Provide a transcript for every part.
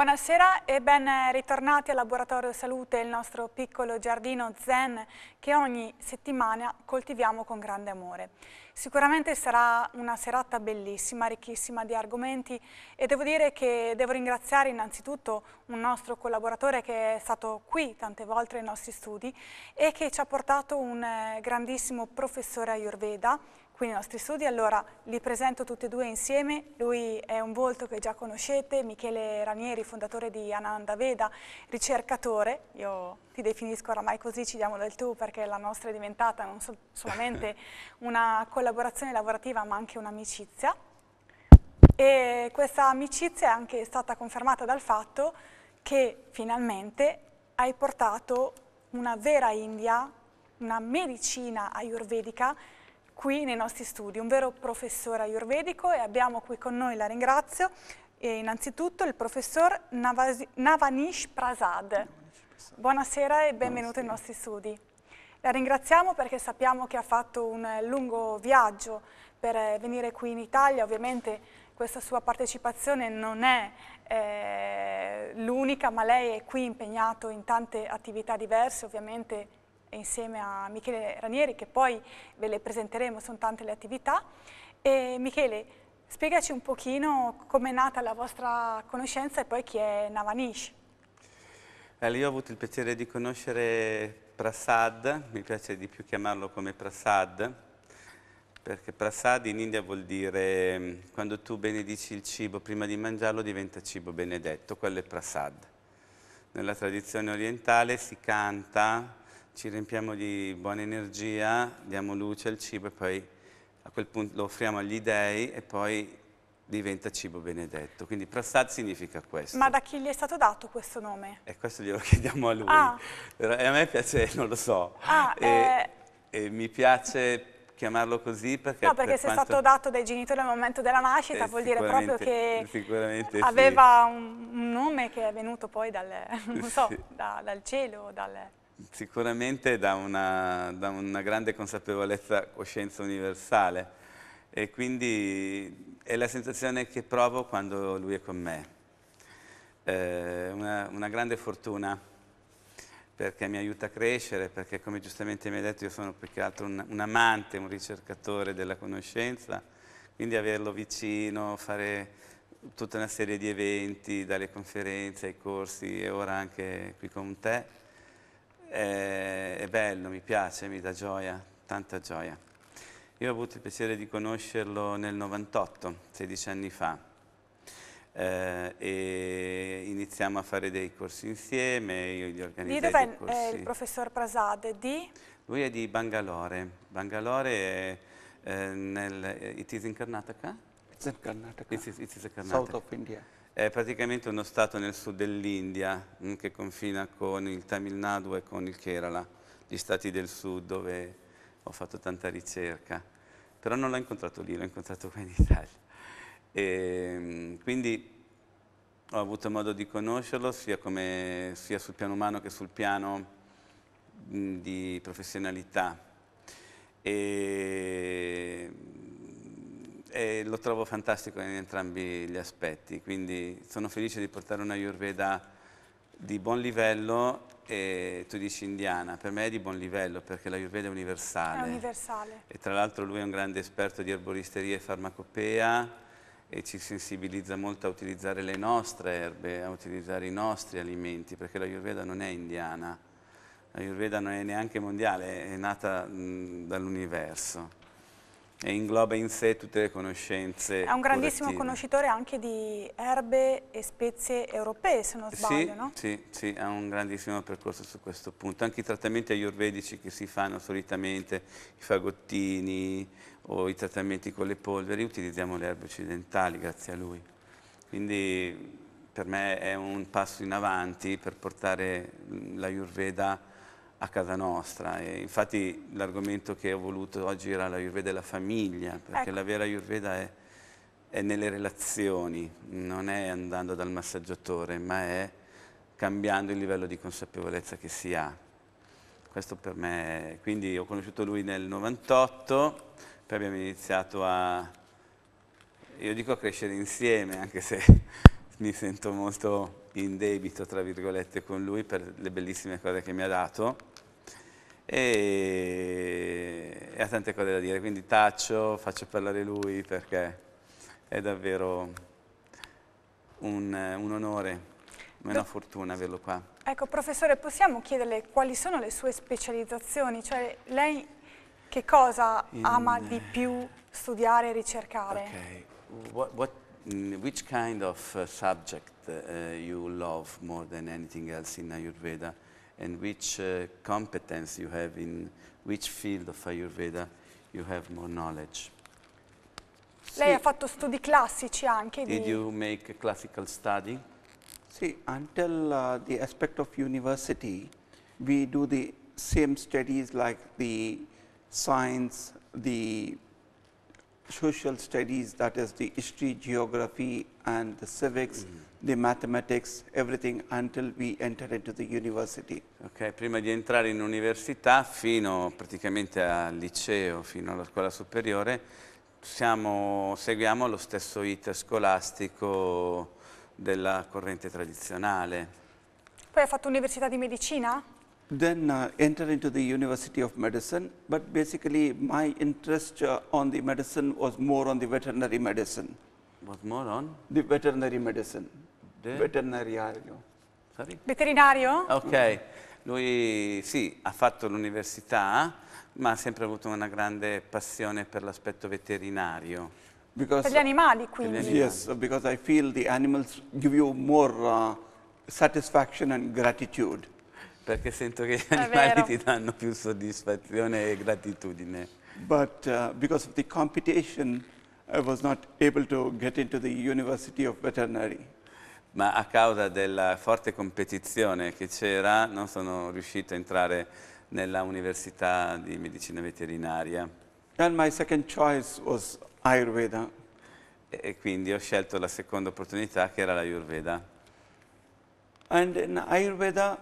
Buonasera e ben ritornati al Laboratorio Salute, il nostro piccolo giardino zen che ogni settimana coltiviamo con grande amore. Sicuramente sarà una serata bellissima, ricchissima di argomenti e devo dire che devo ringraziare innanzitutto un nostro collaboratore che è stato qui tante volte ai nostri studi e che ci ha portato un eh, grandissimo professore Ayurveda qui nei nostri studi. Allora, li presento tutti e due insieme. Lui è un volto che già conoscete, Michele Ranieri, fondatore di Ananda Veda, ricercatore. Io ti definisco oramai così, ci diamo del tu, perché la nostra è diventata non sol solamente una collaborazione lavorativa, ma anche un'amicizia. E questa amicizia è anche stata confermata dal fatto che finalmente hai portato una vera India, una medicina ayurvedica qui nei nostri studi, un vero professore ayurvedico e abbiamo qui con noi, la ringrazio, innanzitutto il professor Navasi Navanish Prasad. Buonasera e benvenuto Buonasera. ai nostri studi. La ringraziamo perché sappiamo che ha fatto un lungo viaggio per eh, venire qui in Italia, ovviamente questa sua partecipazione non è eh, l'unica, ma lei è qui impegnato in tante attività diverse, ovviamente insieme a Michele Ranieri che poi ve le presenteremo, sono tante le attività. E Michele, spiegaci un pochino com'è nata la vostra conoscenza e poi chi è Navanish. Allora, eh, io ho avuto il piacere di conoscere Prasad, mi piace di più chiamarlo come Prasad, perché Prasad in India vuol dire mm, quando tu benedici il cibo prima di mangiarlo diventa cibo benedetto, quello è Prasad. Nella tradizione orientale si canta ci riempiamo di buona energia, diamo luce al cibo e poi a quel punto lo offriamo agli dèi e poi diventa cibo benedetto. Quindi prasad significa questo. Ma da chi gli è stato dato questo nome? E questo glielo chiediamo a lui. Ah. E eh, a me piace, non lo so. Ah, e, eh... e mi piace chiamarlo così perché... No, perché per se quanto... è stato dato dai genitori al momento della nascita eh, vuol dire proprio che aveva sì. un, nome che è venuto poi dal, so, sì. da, dal cielo, dal sicuramente da una, da una grande consapevolezza, coscienza universale e quindi è la sensazione che provo quando lui è con me. Eh, una, una, grande fortuna perché mi aiuta a crescere, perché come giustamente mi hai detto io sono più che altro un, un amante, un ricercatore della conoscenza, quindi averlo vicino, fare tutta una serie di eventi, dalle conferenze ai corsi e ora anche qui con te è, bello, mi piace, mi dà gioia, tanta gioia. Io ho avuto il piacere di conoscerlo nel 98, 16 anni fa, eh, e iniziamo a fare dei corsi insieme, io gli organizzai Di dove è il professor Prasad? Di? Lui è di Bangalore, Bangalore è eh, nel... It is in Karnataka? It's in Karnataka, it is, it is Karnataka. South of India è praticamente uno stato nel sud dell'India mm, che confina con il Tamil Nadu e con il Kerala, gli stati del sud dove ho fatto tanta ricerca. Però non l'ho incontrato lì, l'ho incontrato qua in Italia. E, ehm, quindi ho avuto modo di conoscerlo sia, come, sia sul piano umano che sul piano mm, di professionalità. E, e lo trovo fantastico in entrambi gli aspetti, quindi sono felice di portare una Ayurveda di buon livello e tu dici indiana, per me è di buon livello perché la Ayurveda è universale. È universale. E tra l'altro lui è un grande esperto di erboristeria e farmacopea e ci sensibilizza molto a utilizzare le nostre erbe, a utilizzare i nostri alimenti, perché la Ayurveda non è indiana, la Ayurveda non è neanche mondiale, è nata dall'universo e ingloba in sé tutte le conoscenze. È un grandissimo curative. conoscitore anche di erbe e spezie europee, se non sbaglio, sì, no? Sì, sì, ha un grandissimo percorso su questo punto. Anche i trattamenti ayurvedici che si fanno solitamente, i fagottini o i trattamenti con le polveri, utilizziamo le erbe occidentali grazie a lui. Quindi per me è un passo in avanti per portare l'Ayurveda a casa nostra. E infatti l'argomento che ho voluto oggi era la l'Ayurveda e la famiglia, perché ecco. la vera Ayurveda è, è, nelle relazioni, non è andando dal massaggiatore, ma è cambiando il livello di consapevolezza che si ha. Questo per me, è... quindi ho conosciuto lui nel 98, poi abbiamo iniziato a, io dico a crescere insieme, anche se mi sento molto in debito, tra virgolette, con lui per le bellissime cose che mi ha dato e, e ha tante cose da dire, quindi taccio, faccio parlare lui perché è davvero un, un onore, una fortuna averlo qua. Ecco, professore, possiamo chiederle quali sono le sue specializzazioni? Cioè, lei che cosa In, ama di più studiare e ricercare? Okay. What, what, which kind of uh, subject uh, you love more than anything else in Ayurveda? and which uh, competence you have in which field of Ayurveda you have more knowledge. Lei sì. ha fatto studi classici anche. Did you make a classical study? See, until uh, the aspect of university, we do the same studies like the science, the social studies, that is the history, geography and the civics. Mm -hmm. the mathematics, everything until we enter into the university. Ok, prima di entrare in università, fino praticamente al liceo, fino alla scuola superiore, siamo, seguiamo lo stesso iter scolastico della corrente tradizionale. Poi hai fatto università di medicina? Then uh, enter into the University of Medicine, but basically my interest uh, on the medicine was more on the veterinary medicine. Was more on? The veterinary medicine. Veterinario. Sorry? Veterinario? Ok, lui sì, ha fatto l'università, ma ha sempre avuto una grande passione per l'aspetto veterinario. Because, per gli animali, quindi. Gli animali. Yes, because I feel the animals give you more uh, satisfaction and gratitude. Perché sento che gli animali ti danno più soddisfazione e gratitudine. But uh, because of the competition, I was not able to get into the University of Veterinary ma a causa della forte competizione che c'era non sono riuscito a entrare nella università di medicina veterinaria. And my second choice was Ayurveda. E quindi ho scelto la seconda opportunità che era l'Ayurveda. And in Ayurveda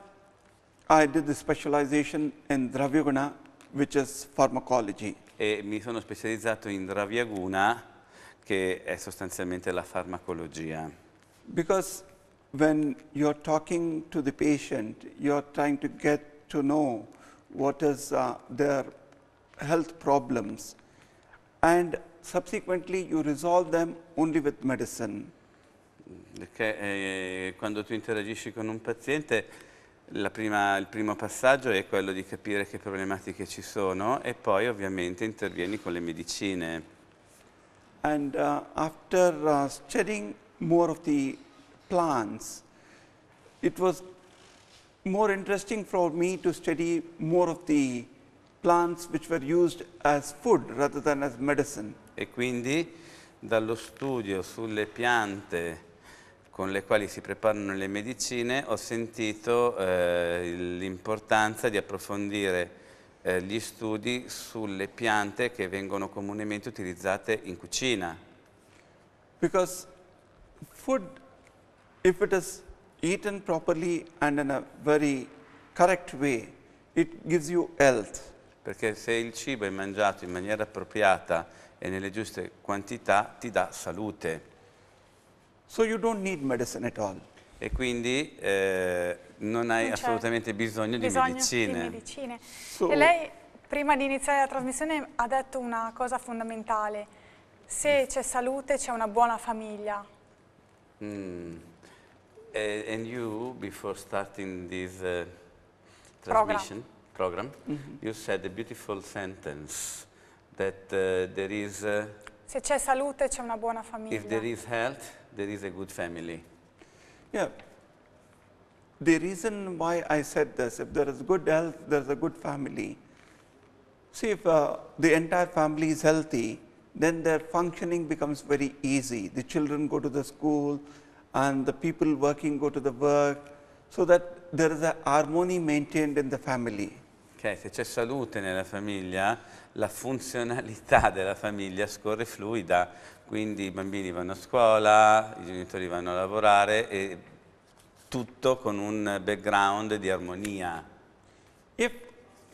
I did the specialization in Dravyaguna which is pharmacology. E mi sono specializzato in Dravyaguna che è sostanzialmente la farmacologia because when you are talking to the patient, you are trying to get to know what is uh, their health problems and subsequently you resolve them only with medicine. Che, eh, quando tu interagisci con un paziente prima, il primo passaggio è quello di capire che problematiche ci sono e poi ovviamente intervieni con le medicine. And uh, after uh, studying more of the plants. It was more interesting for me to study more of the plants which were used as food rather than as medicine. E quindi dallo studio sulle piante con le quali si preparano le medicine ho sentito eh, l'importanza di approfondire eh, gli studi sulle piante che vengono comunemente utilizzate in cucina. Because food if it is eaten properly and in a very correct way, it gives you health. Perché se il cibo è mangiato in maniera appropriata e nelle giuste quantità, ti dà salute. So you don't need medicine at all. E quindi eh, non hai non assolutamente bisogno, bisogno, di medicine. Di medicine. So e lei prima di iniziare la trasmissione ha detto una cosa fondamentale. Se c'è salute c'è una buona famiglia. Mm. Uh, and you, before starting this uh, transmission program, program mm -hmm. you said a beautiful sentence that uh, there is... Uh, Se c'è salute, c'è una buona famiglia. If there is health, there is a good family. Yeah. The reason why I said this, if there is good health, there is a good family. See, if uh, the entire family is healthy, then their functioning becomes very easy. The children go to the school and the people working go to the work, so that there is a harmony maintained in the family. Okay, se c'è salute nella famiglia, la funzionalità della famiglia scorre fluida, quindi i bambini vanno a scuola, i genitori vanno a lavorare e tutto con un background di armonia. If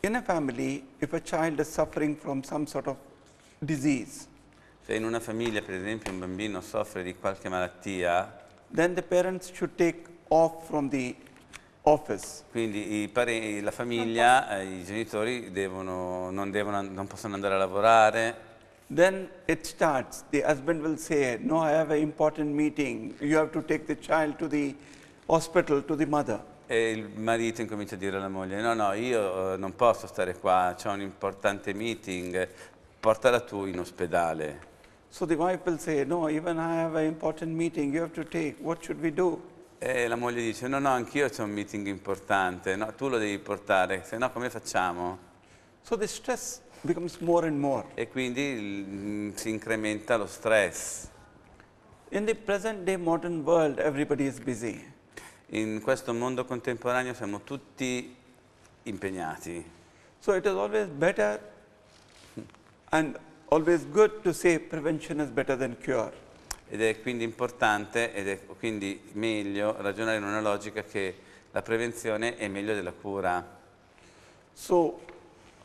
in a family, if a child is suffering from some sort of disease, Se in una famiglia, per esempio, un bambino soffre di qualche malattia, then the parents should take off from the office. Quindi la famiglia, eh, i genitori devono, non, devono, non, possono andare a lavorare. Then it starts. The husband will say, "No, I have an important meeting. You have to take the child to the hospital to the mother." E il marito incomincia a dire alla moglie, no, no, io eh, non posso stare qua, c'è un importante meeting, portala tu in ospedale. So the wife will say, no, even I have an important meeting, you have to take, what should we do? E la moglie dice, no, no, anch'io ho un meeting importante, no, tu lo devi portare, se no come facciamo? So the stress becomes more and more. E quindi mm, si incrementa lo stress. In the present day modern world, everybody is busy. In questo mondo contemporaneo siamo tutti impegnati. So it is always better and always good to say prevention is better than cure. Ed è quindi importante ed è quindi meglio ragionare in una logica che la prevenzione è meglio della cura. So,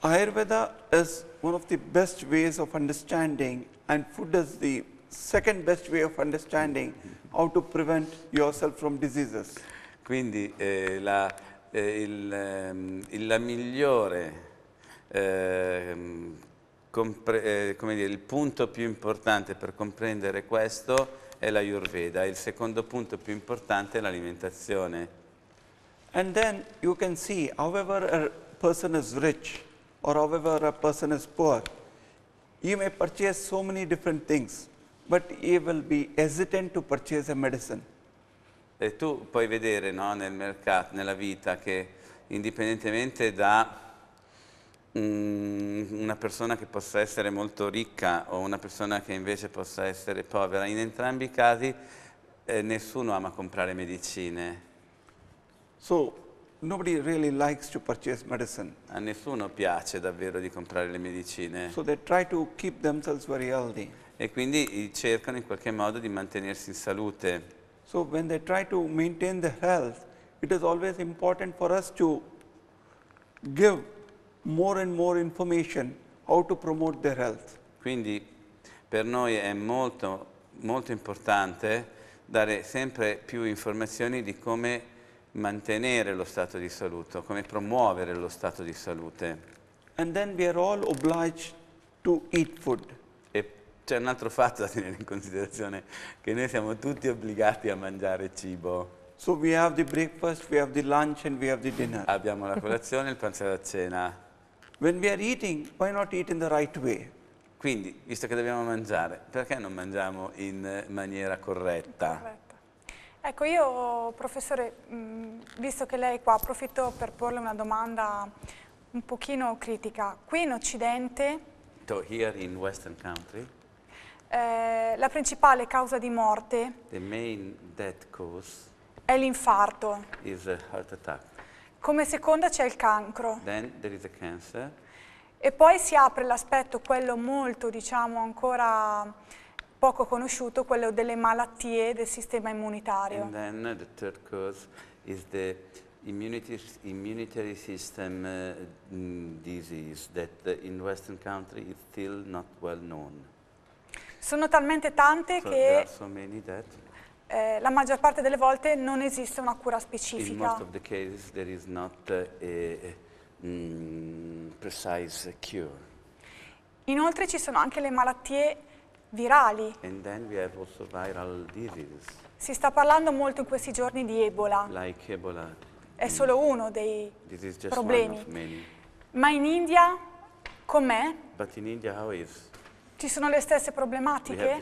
Ayurveda is one of the best ways of understanding and food is the second best way of understanding how to prevent yourself from diseases. Quindi eh, la, eh, il, eh, la migliore ehm, eh, dire, il punto più importante per comprendere questo è la Yurveda, il secondo punto più importante è l'alimentazione. And then you can see, however a person is rich or however a person is poor, you may purchase so many different things, but you will be hesitant to purchase a medicine. E tu puoi vedere no, nel mercato, nella vita, che indipendentemente da Mm, una persona che possa essere molto ricca o una persona che invece possa essere povera, in entrambi i casi eh, nessuno ama comprare medicine. So, nobody really likes to purchase medicine. A nessuno piace davvero di comprare le medicine. So they try to keep themselves very healthy. E quindi cercano in qualche modo di mantenersi in salute. So when they try to maintain the health, it is always important for us to give more and more information how to promote their health. Quindi per noi è molto, molto importante dare sempre più informazioni di come mantenere lo stato di salute, come promuovere lo stato di salute. And then we are all obliged to eat food. E c'è un altro fatto da tenere in considerazione, che noi siamo tutti obbligati a mangiare cibo. So we have the breakfast, we have the lunch and we have the dinner. Abbiamo la colazione, il pranzo e la cena. When we are eating, why not eat in the right way? Quindi, visto che dobbiamo mangiare, perché non mangiamo in maniera corretta? corretta. Ecco, io professore, mm, visto che lei è qua, approfitto per porle una domanda un pochino critica. Qui in Occidente... So here in Western country? Eh, la principale causa di morte è l'infarto. Come seconda c'è il cancro. E poi si apre l'aspetto, quello molto, diciamo, ancora poco conosciuto, quello delle malattie del sistema immunitario. And then the third cause is the immunity, immunitary system uh, mm, disease that uh, in Western country is still not well known. Sono talmente tante so che eh, la maggior parte delle volte non esiste una cura specifica. In most of the cases there is not a, a, mm, precise cure. Inoltre ci sono anche le malattie virali. And then we have also viral diseases. Si sta parlando molto in questi giorni di Ebola. Like Ebola. È solo uno dei problemi. Ma in India com'è? In India, Ci sono le stesse problematiche?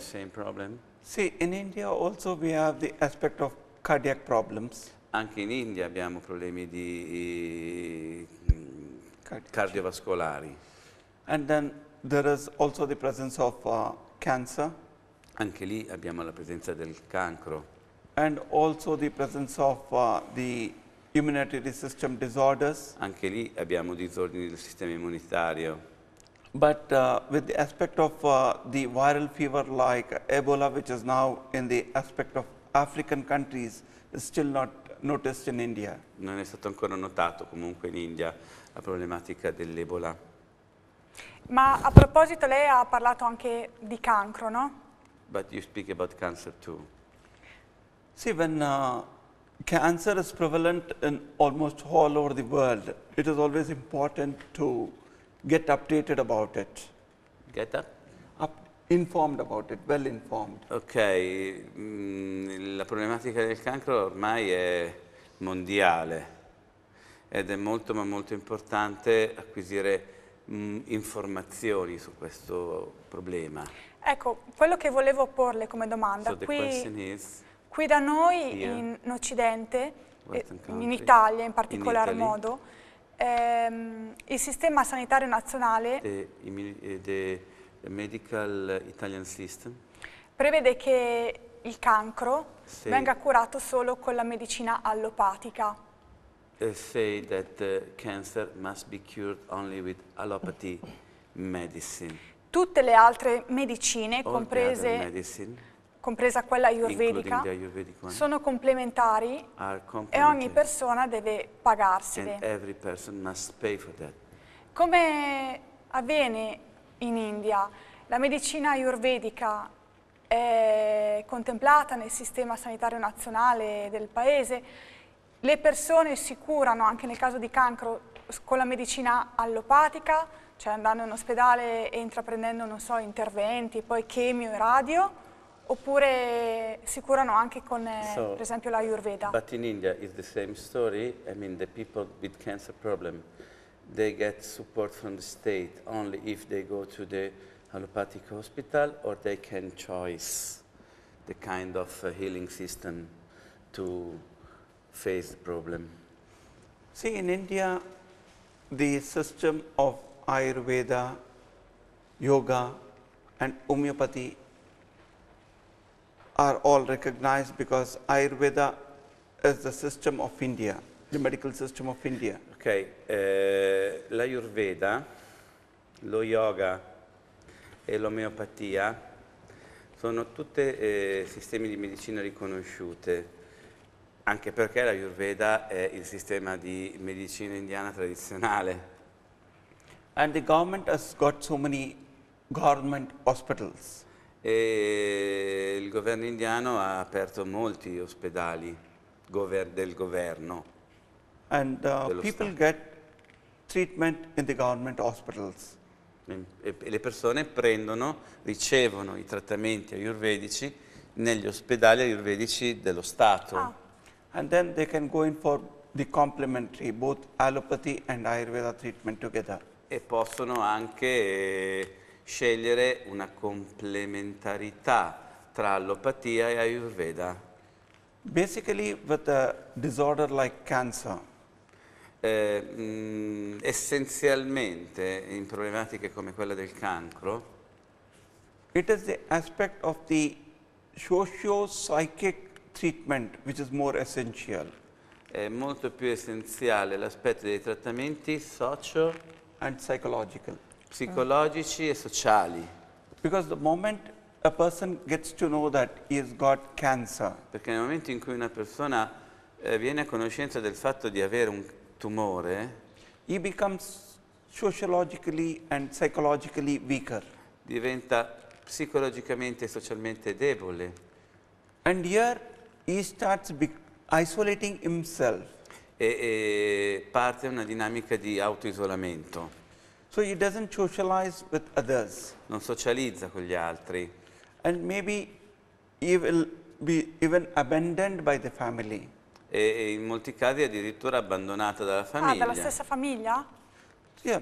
Sì, in India also we have the aspect of cardiac problems. Anche in India abbiamo problemi di Cardi mm, cardiovascolari. And then there is also the presence of uh, cancer. Anche lì abbiamo la presenza del cancro. And also the presence of uh, the immunity system disorders. Anche lì abbiamo disordini del sistema immunitario. But uh, with the aspect of uh, the viral fever like Ebola, which is now in the aspect of African countries, is still not noticed in India. Non è stato ancora notato comunque in India la problematica dell'Ebola. Ma a proposito lei ha parlato anche di cancro, no? But you speak about cancer too. See, when uh, cancer is prevalent in almost all over the world, it is always important to get updated about it. Get that? Up informed about it, well informed. Ok, mm, la problematica del cancro ormai è mondiale ed è molto ma molto importante acquisire mm, informazioni su questo problema. Ecco, quello che volevo porle come domanda, so qui, is, qui, da noi here, in Occidente, in Italia in particolar in modo, ehm, il sistema sanitario nazionale the, eh, the medical Italian system prevede che il cancro say, venga curato solo con la medicina allopatica. say that cancer must be cured only with allopathy medicine. Tutte le altre medicine, All comprese compresa quella ayurvedica, sono complementari e ogni persona deve pagarsele. Come avviene in India, la medicina ayurvedica è contemplata nel sistema sanitario nazionale del paese, le persone si curano anche nel caso di cancro con la medicina allopatica, cioè andando in ospedale e intraprendendo, so, interventi, poi chemio e radio, Oppure si curano anche con, eh, so, per esempio, la Ayurveda. But in India it's the same story. I mean, the people with cancer problem, they get support from the state only if they go to the allopathic hospital or they can choose the kind of uh, healing system to face the problem. See, in India, the system of Ayurveda, yoga and homeopathy are all recognized because Ayurveda is the system of India, the medical system of India. Ok, eh, l'Ayurveda, lo yoga e l'omeopatia sono tutti eh, sistemi di medicina riconosciuti, anche perché l'Ayurveda è il sistema di medicina indiana tradizionale. And the government has got so many government hospitals e il governo indiano ha aperto molti ospedali gover del governo. And uh, people stato. get treatment in the government hospitals. E, e le persone prendono, ricevono i trattamenti ayurvedici negli ospedali ayurvedici dello Stato. Ah. And then they can go in for the complementary, both allopathy and Ayurveda treatment together. E possono anche... Eh, scegliere una complementarità tra allopatia e Ayurveda? Basically with a disorder like cancer. Eh, mh, mm, essenzialmente in problematiche come quella del cancro. It is the aspect of the socio-psychic treatment which is more essential. È molto più essenziale l'aspetto dei trattamenti socio and psychological psicologici e sociali. Because the moment a person gets to know that he has got cancer, Perché nel momento in cui una persona eh, viene a conoscenza del fatto di avere un tumore, he becomes sociologically and psychologically weaker. diventa psicologicamente e socialmente debole And here he starts be- isolating himself. e, e parte una dinamica di autoisolamento. So he doesn't socialize with others. Non socializza con gli altri. And maybe he will be even abandoned by the family. E, e in molti casi addirittura abbandonato ah, dalla famiglia. Ah, dalla stessa famiglia? Yeah,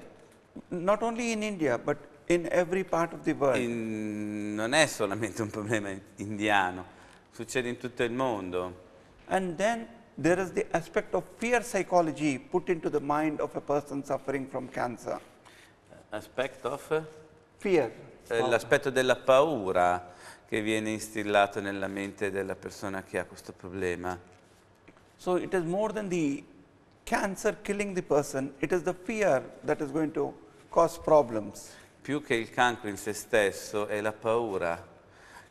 not only in India, but in every part of the world. In, non è solamente un problema indiano, succede in tutto il mondo. And then there is the aspect of fear psychology put into the mind of a person suffering from cancer. Aspect of? Fear. Eh, l'aspetto della paura che viene instillato nella mente della persona che ha questo problema. So it is more than the cancer killing the person, it is the fear that is going to cause problems. Più che il cancro in se stesso è la paura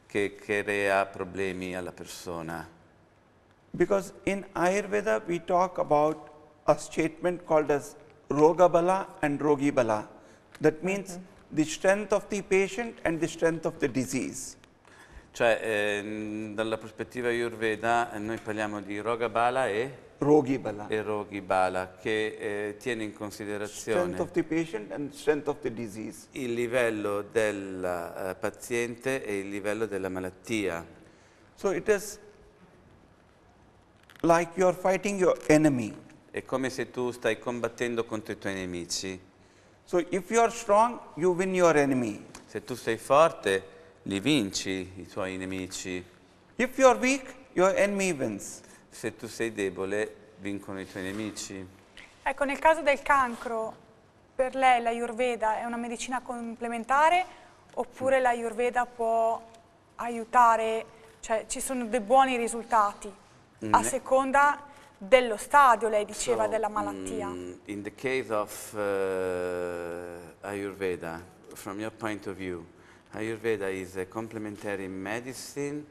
che crea problemi alla persona. Because in Ayurveda we talk about a statement called as Rogabala and Rogibala. That means okay. the strength of the patient and the strength of the disease. Cioè, eh, dalla prospettiva Ayurveda, eh, noi parliamo di Roga Bala e... Rogi Bala. E Rogi Bala, che eh, tiene in considerazione... Il livello del uh, eh, paziente e il livello della malattia. So it is like you are fighting your enemy. È come se tu stai combattendo contro i tuoi nemici. So if you are strong, you win your enemy. Se tu sei forte, li vinci i tuoi nemici. If you are weak, your enemy wins. Se tu sei debole, vincono i tuoi nemici. Ecco, nel caso del cancro, per lei la Yurveda è una medicina complementare oppure mm. la Yurveda può aiutare, cioè ci sono dei buoni risultati a seconda dello stadio, lei diceva, so, della malattia. Mm, in the case of uh, Ayurveda, from your point of view, Ayurveda is a complementary medicine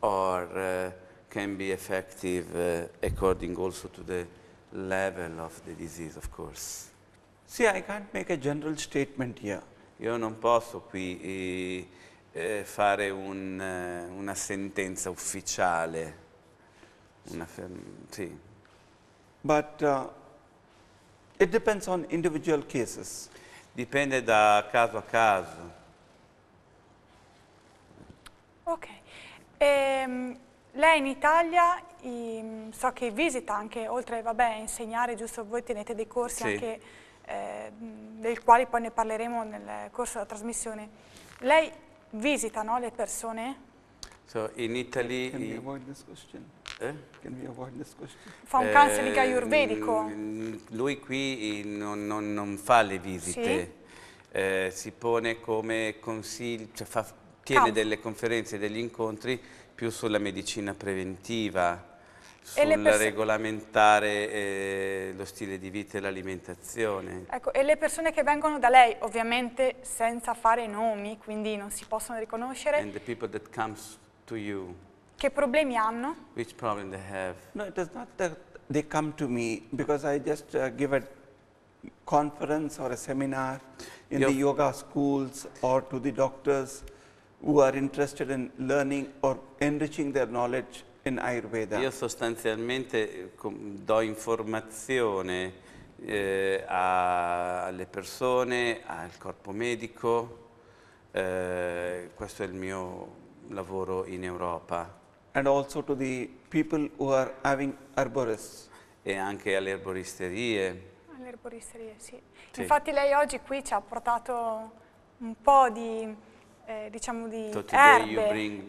or uh, can be effective uh, according also to the level of the disease, of course. See, I can't make a general statement here. Io non posso qui eh, fare un, una sentenza ufficiale. Una sì. But uh, it depends on individual cases. Dipende da caso a caso. Ok. Ehm, lei in Italia i, ehm, so che visita anche, oltre a insegnare, giusto, voi tenete dei corsi sì. anche, eh, del quali poi ne parleremo nel corso della trasmissione. Lei visita no, le persone? So in Italy... Can we avoid this question? Eh? Fa un cancelling ehm, ayurvedico? Eh, lui qui eh, non, non, non, fa le visite, sì. eh, si pone come consiglio, cioè fa, tiene Campo. delle conferenze, degli incontri più sulla medicina preventiva, sul regolamentare eh, lo stile di vita e l'alimentazione. Ecco, e le persone che vengono da lei, ovviamente senza fare nomi, quindi non si possono riconoscere. And the people that comes to you. Che problemi hanno? Which problem they have? No, it is not that they come to me because I just uh, give a conference or a seminar in Your the yoga schools or to the doctors who are interested in learning or enriching their knowledge in Ayurveda. Io sostanzialmente eh, do informazione eh, alle persone, al corpo medico, eh, questo è il mio lavoro in Europa and also to the people who are having arborists. E anche alle erboristerie. Alle erboristerie, sì. sì. Infatti lei oggi qui ci ha portato un po' di, eh, diciamo di erbe,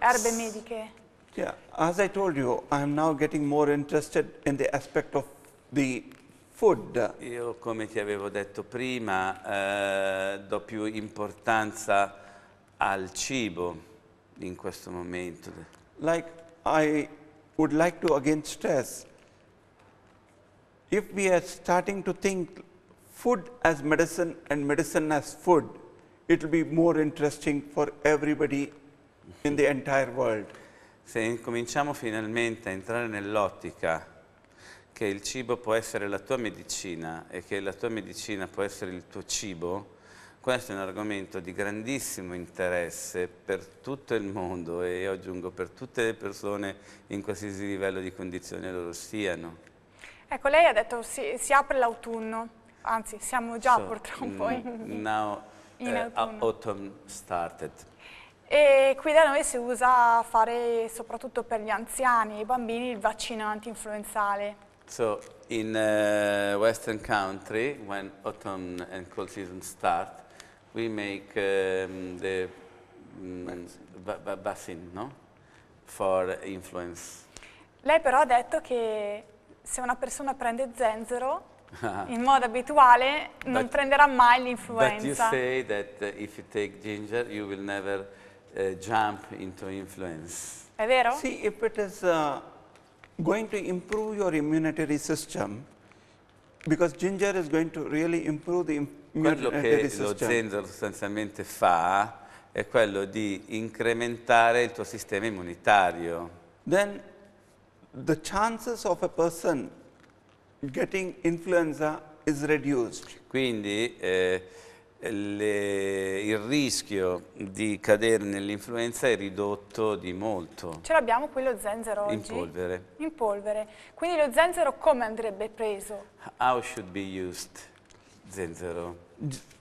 erbe mediche. Yeah, as I told you, I am now getting more interested in the aspect of the food. Io, come ti avevo detto prima, eh, do più importanza al cibo in questo momento. like I would like to again stress, if we are starting to think food as medicine and medicine as food, it will be more interesting for everybody in the entire world. Se cominciamo finalmente a entrare nell'ottica che il cibo può essere la tua medicina e che la tua medicina può essere il tuo cibo, Questo è un argomento di grandissimo interesse per tutto il mondo e io aggiungo per tutte le persone in qualsiasi livello di condizione loro siano. Ecco, lei ha detto si, si apre l'autunno, anzi siamo già so, purtroppo in, now, in uh, autunno. autumn started. E qui da noi si usa fare soprattutto per gli anziani e i bambini il vaccino anti-influenzale. So in uh, Western country, when autumn and cold season start, we make um, the um, mm, basin, no? For influence. Lei però ha detto che se una persona prende zenzero in modo abituale non prenderà mai l'influenza. But you say that uh, if you take ginger you will never uh, jump into influence. È vero? See if it is uh, going to improve your immunitary system because ginger is going to really improve the quello eh, che eh, lo certo. zenzero sostanzialmente fa è quello di incrementare il tuo sistema immunitario. Then the chances of a person getting influenza is reduced. Quindi eh, le, il rischio di cadere nell'influenza è ridotto di molto. Ce l'abbiamo qui lo zenzero oggi? In polvere. In polvere. Quindi lo zenzero come andrebbe preso? How should be used? Zenzero.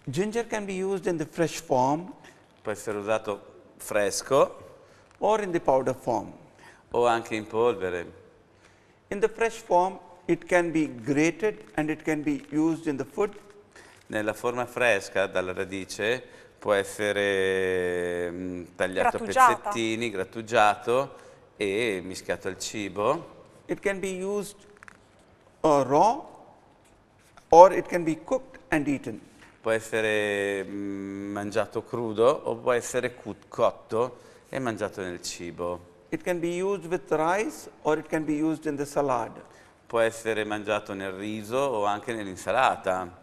Ginger can be used in the fresh form. Può essere usato fresco. Or in the powder form. O anche in polvere. In the fresh form it can be grated and it can be used in the food. Nella forma fresca dalla radice può essere mh, mm, tagliato a pezzettini, grattugiato e mischiato al cibo. It can be used uh, raw or it can be cooked and eaten. Può essere mm, mangiato crudo o può essere cotto e mangiato nel cibo. It can be used with rice or it can be used in the salad. Può essere mangiato nel riso o anche nell'insalata.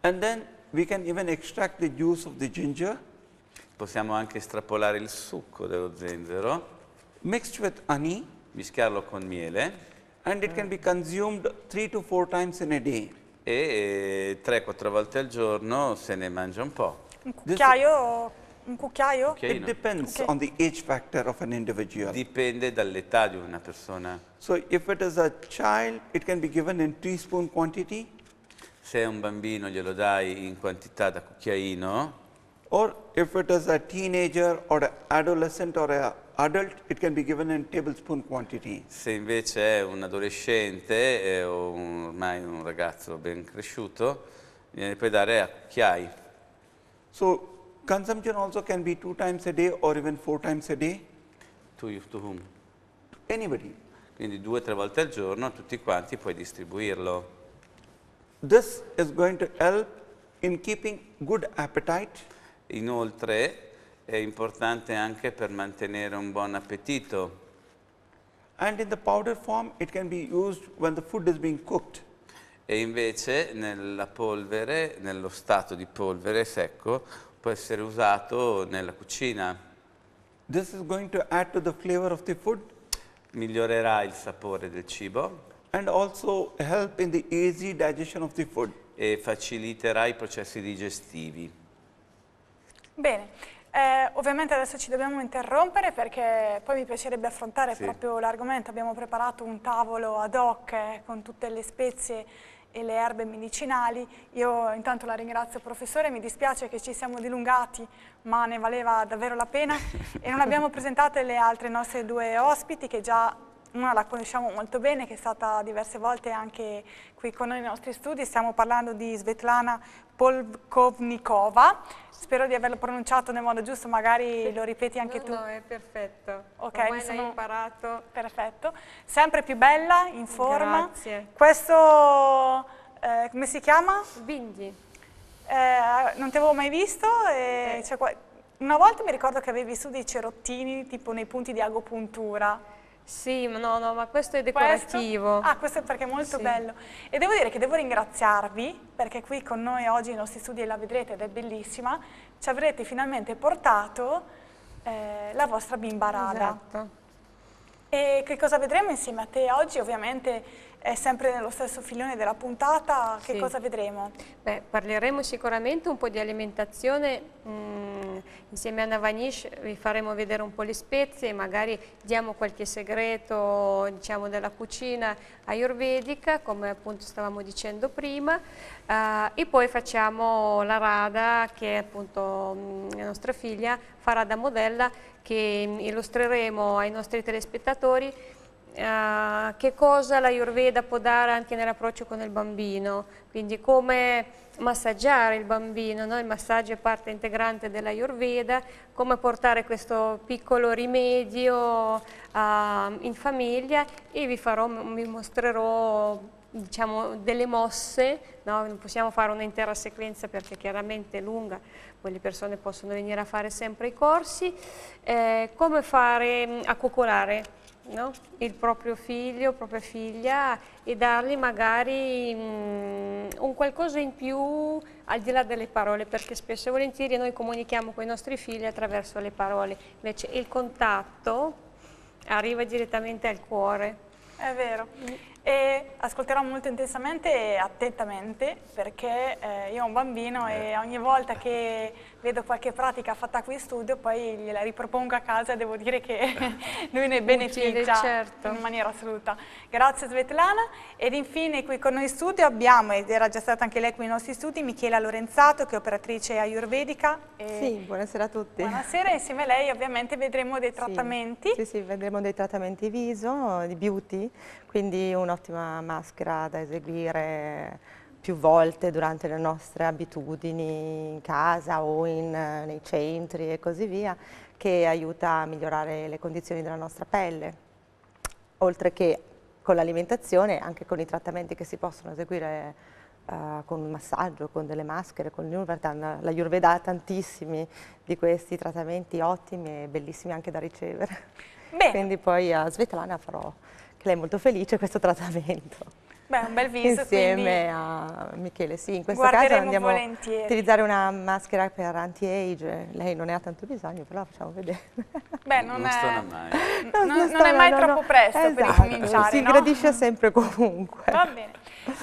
And then we can even extract the juice of the ginger. Possiamo anche estrapolare il succo dello zenzero. Mixed with honey. Mischiarlo con miele. And it can be consumed three to four times in a day e 3-4 eh, volte al giorno se ne mangia un po'. Un cucchiaio? Un cucchiaio? It depends okay. on the age factor of an individual. Dipende dall'età di una persona. So if it is a child, it can be given in teaspoon quantity. Se è un bambino glielo dai in quantità da cucchiaino or if it is a teenager or an adolescent or an adult, it can be given in tablespoon quantity. Se invece è un adolescente eh, o un, ormai un ragazzo ben cresciuto, gliene puoi dare a cucchiai. So, consumption also can be two times a day or even four times a day. To, you, to whom? Anybody. Quindi due o tre volte al giorno a tutti quanti puoi distribuirlo. This is going to help in keeping good appetite. Inoltre è importante anche per mantenere un buon appetito. And in the powder form it can be used when the food is being cooked. E invece nella polvere, nello stato di polvere secco, può essere usato nella cucina. This is going to add to the flavor of the food. Migliorerà il sapore del cibo. And also help in the easy digestion of the food. E faciliterà i processi digestivi. Bene. Eh, ovviamente adesso ci dobbiamo interrompere perché poi mi piacerebbe affrontare sì. proprio l'argomento. Abbiamo preparato un tavolo ad hoc eh, con tutte le spezie e le erbe medicinali. Io intanto la ringrazio professore, mi dispiace che ci siamo dilungati ma ne valeva davvero la pena e non abbiamo presentate le altre nostre due ospiti che già una la conosciamo molto bene, che è stata diverse volte anche qui con noi nei nostri studi, stiamo parlando di Svetlana Polkovnikova, spero di averlo pronunciato nel modo giusto, magari sì. lo ripeti anche no, tu. No, è perfetto, Ok, ormai mi sono... imparato. Perfetto, sempre più bella, in forma. Grazie. Questo, eh, come si chiama? Bindi. Eh, non ti avevo mai visto, eh, sì. cioè, una volta mi ricordo che avevi su dei cerottini tipo nei punti di agopuntura. Sì, no, no, ma questo è decorativo. Questo? Ah, questo è perché è molto sì. bello. E devo dire che devo ringraziarvi, perché qui con noi oggi i nostri studi la vedrete ed è bellissima, ci avrete finalmente portato eh, la vostra bimba rada. Esatto. E che cosa vedremo insieme a te oggi? Ovviamente è sempre nello stesso filone della puntata, che sì. cosa vedremo? Beh, parleremo sicuramente un po' di alimentazione, mm, insieme a Navanish vi faremo vedere un po' le spezie, magari diamo qualche segreto diciamo, della cucina ayurvedica, come appunto stavamo dicendo prima, eh, e poi facciamo la Rada, che è appunto mh, mm, la nostra figlia farà da modella, che mm, illustreremo ai nostri telespettatori Uh, che cosa la l'Ayurveda può dare anche nell'approccio con il bambino, quindi come massaggiare il bambino, no? il massaggio è parte integrante della dell'Ayurveda, come portare questo piccolo rimedio uh, in famiglia e vi, farò, vi mostrerò diciamo, delle mosse, no? non possiamo fare un'intera sequenza perché chiaramente è lunga, poi le persone possono venire a fare sempre i corsi, eh, come fare mm, a coccolare no? il proprio figlio, propria figlia e dargli magari mh, mm, un qualcosa in più al di là delle parole, perché spesso e volentieri noi comunichiamo con i nostri figli attraverso le parole, invece il contatto arriva direttamente al cuore. È vero e ascolterò molto intensamente e attentamente perché eh, io ho un bambino e eh. ogni volta che vedo qualche pratica fatta qui in studio poi gliela ripropongo a casa e devo dire che lui ne beneficia certo. in maniera assoluta. Grazie Svetlana ed infine qui con noi in studio abbiamo, ed era già stata anche lei qui nei nostri studi, Michela Lorenzato che è operatrice ayurvedica. sì, buonasera a tutti. Buonasera, insieme a lei ovviamente vedremo dei trattamenti. Sì, sì, sì vedremo dei trattamenti viso, di beauty, quindi un'ottima maschera da eseguire più volte durante le nostre abitudini in casa o in, nei centri e così via, che aiuta a migliorare le condizioni della nostra pelle, oltre che con l'alimentazione, anche con i trattamenti che si possono eseguire uh, con un massaggio, con delle maschere, con l'Yurvedan. La Yurveda ha tantissimi di questi trattamenti ottimi e bellissimi anche da ricevere. Bene. Quindi poi a Svetlana farò che lei è molto felice di questo trattamento. Beh, un bel viso, Insieme a Michele, sì, in questo caso andiamo volentieri. a utilizzare una maschera per anti-age, lei non ne ha tanto bisogno, però la facciamo vedere. Beh, non, non è, mai. Non, non, non è mai troppo presto esatto. per cominciare, Si no? gradisce sempre comunque. Va bene,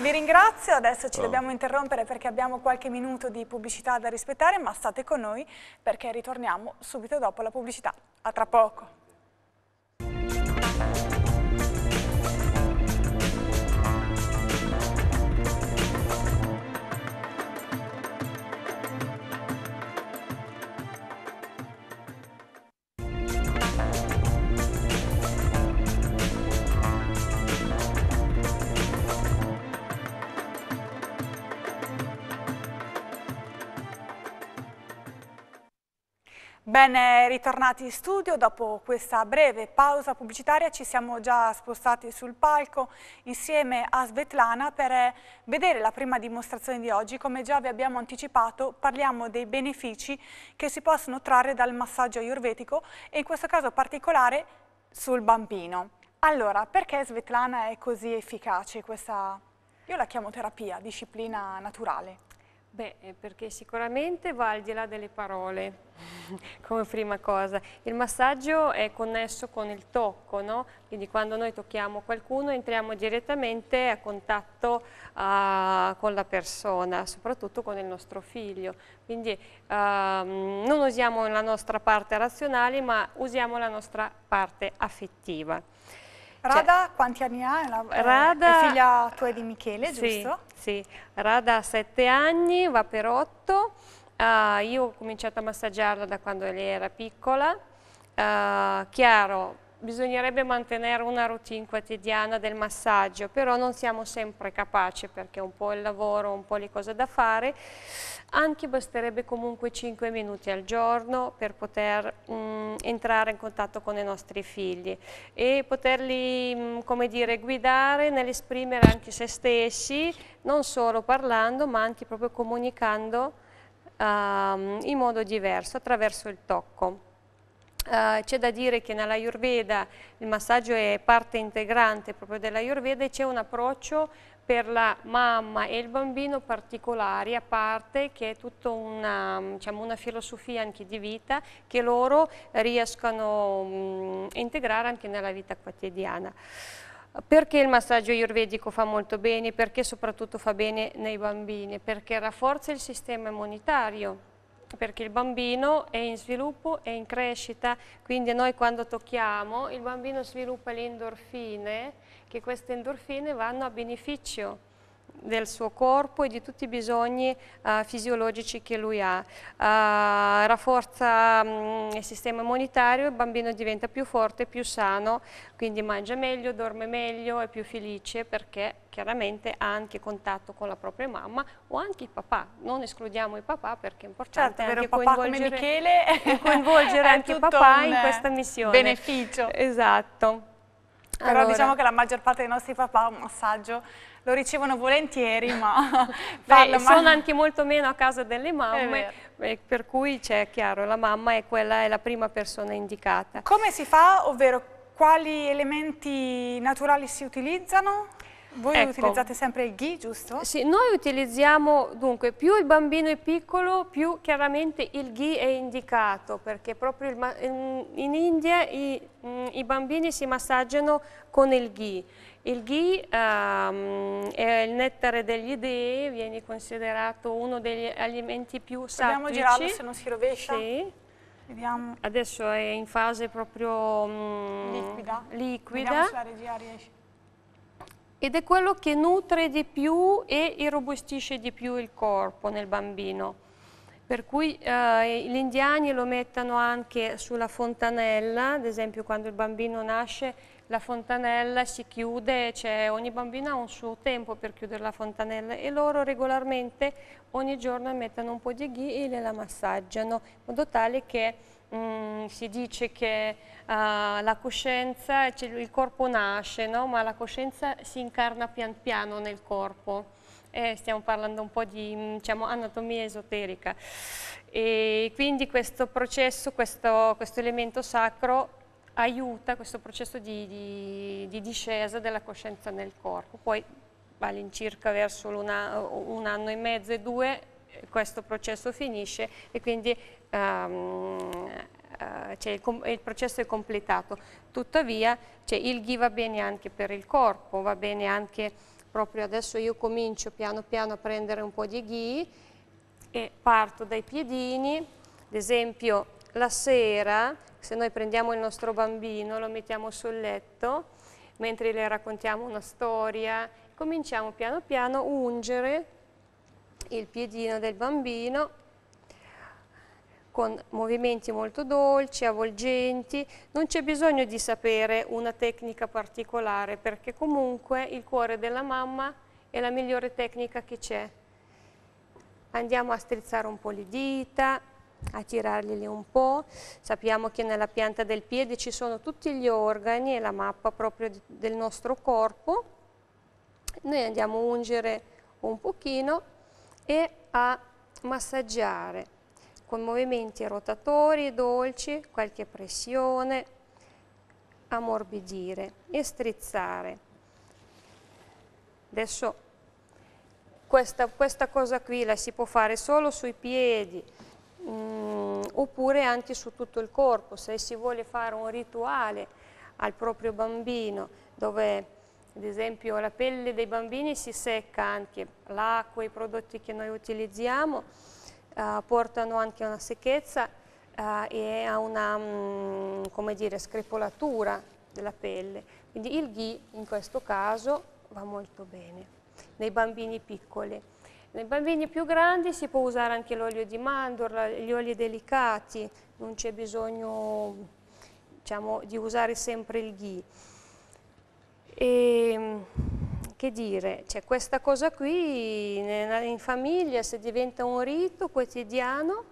vi ringrazio, adesso ci oh. dobbiamo interrompere perché abbiamo qualche minuto di pubblicità da rispettare, ma state con noi perché ritorniamo subito dopo la pubblicità. A tra poco. Ben ritornati in studio, dopo questa breve pausa pubblicitaria ci siamo già spostati sul palco insieme a Svetlana per vedere la prima dimostrazione di oggi. Come già vi abbiamo anticipato parliamo dei benefici che si possono trarre dal massaggio ayurvedico e in questo caso particolare sul bambino. Allora, perché Svetlana è così efficace questa, io la chiamo terapia, disciplina naturale? Beh, eh, perché sicuramente va al di là delle parole, come prima cosa. Il massaggio è connesso con il tocco, no? Quindi quando noi tocchiamo qualcuno entriamo direttamente a contatto uh, con la persona, soprattutto con il nostro figlio. Quindi uh, non usiamo la nostra parte razionale, ma usiamo la nostra parte affettiva. Rada, cioè, quanti anni ha? È, la, Rada, è figlia tua e di Michele, sì. giusto? Sì, Rada ha 7 anni, va per 8. Uh, ah, io ho cominciato a massaggiarla da quando lei era piccola. Uh, chiaro, bisognerebbe mantenere una routine quotidiana del massaggio, però non siamo sempre capaci perché un po' il lavoro, un po' le cose da fare, anche basterebbe comunque 5 minuti al giorno per poter mh, mm, entrare in contatto con i nostri figli e poterli, mh, mm, come dire, guidare nell'esprimere anche se stessi, non solo parlando ma anche proprio comunicando uh, in modo diverso attraverso il tocco. Eh, c'è da dire che nella nell'Ayurveda il massaggio è parte integrante proprio della dell'Ayurveda e c'è un approccio per la mamma e il bambino particolari a parte che è tutta una, diciamo, una filosofia anche di vita che loro riescono mm, a integrare anche nella vita quotidiana. Perché il massaggio ayurvedico fa molto bene? Perché soprattutto fa bene nei bambini? Perché rafforza il sistema immunitario perché il bambino è in sviluppo, è in crescita, quindi noi quando tocchiamo il bambino sviluppa le endorfine, che queste endorfine vanno a beneficio del suo corpo e di tutti i bisogni uh, fisiologici che lui ha. Uh, rafforza um, il sistema immunitario, il bambino diventa più forte, più sano, quindi mangia meglio, dorme meglio, è più felice perché chiaramente ha anche contatto con la propria mamma o anche il papà. Non escludiamo il papà perché è importante certo, anche coinvolgere, Michele, coinvolgere anche il papà in questa missione. Beneficio. Esatto. Però allora. diciamo che la maggior parte dei nostri papà un massaggio lo ricevono volentieri, ma Beh, sono anche molto meno a casa delle mamme, eh, per cui c'è chiaro, la mamma è quella, è la prima persona indicata. Come si fa, ovvero quali elementi naturali si utilizzano? Voi ecco. utilizzate sempre il ghi, giusto? Sì, noi utilizziamo, dunque, più il bambino è piccolo, più chiaramente il ghi è indicato, perché proprio il, in, in, India i, mm, i bambini si massaggiano con il ghi. Il ghee um, è il nettare degli dei, viene considerato uno degli alimenti più sapici. Abbiamo girato se non si rovescia. Sì. Vediamo. Adesso è in fase proprio um, liquida. liquida. Vediamo se la regia riesce. Ed è quello che nutre di più e irrobustisce di più il corpo nel bambino. Per cui eh, gli indiani lo mettono anche sulla fontanella, ad esempio quando il bambino nasce la fontanella si chiude, cioè ogni bambino ha un suo tempo per chiudere la fontanella e loro regolarmente ogni giorno mettono un po' di ghi e le la massaggiano, in modo tale che mh, mm, si dice che uh, la coscienza, cioè, il corpo nasce, no? ma la coscienza si incarna pian piano nel corpo. Eh, stiamo parlando un po' di mm, diciamo, anatomia esoterica. E quindi questo processo, questo, questo elemento sacro aiuta questo processo di, di, di discesa della coscienza nel corpo. Poi all'incirca verso una, un anno e mezzo e due eh, questo processo finisce e quindi um, uh, cioè il, il, processo è completato. Tuttavia cioè il ghi va bene anche per il corpo, va bene anche proprio adesso io comincio piano piano a prendere un po' di ghi e parto dai piedini, ad esempio la sera se noi prendiamo il nostro bambino, lo mettiamo sul letto, mentre le raccontiamo una storia, cominciamo piano piano a ungere il piedino del bambino con movimenti molto dolci, avvolgenti, non c'è bisogno di sapere una tecnica particolare perché comunque il cuore della mamma è la migliore tecnica che c'è. Andiamo a strizzare un po' le dita, a tirarglieli un po', sappiamo che nella pianta del piede ci sono tutti gli organi e la mappa proprio del nostro corpo, noi andiamo a ungere un pochino e a massaggiare con movimenti rotatori, dolci, qualche pressione, ammorbidire e strizzare. Adesso questa, questa cosa qui la si può fare solo sui piedi, mh, mm, oppure anche su tutto il corpo, se si vuole fare un rituale al proprio bambino dove ad esempio la pelle dei bambini si secca anche, l'acqua, i prodotti che noi utilizziamo eh, portano anche a una secchezza eh, e a una mh, mm, dire, screpolatura della pelle. Quindi il ghi in questo caso va molto bene nei bambini piccoli. Nei bambini più grandi si può usare anche l'olio di mandorla, gli oli delicati, non c'è bisogno diciamo, di usare sempre il ghi. E, ehm, che dire, cioè, questa cosa qui in famiglia se diventa un rito quotidiano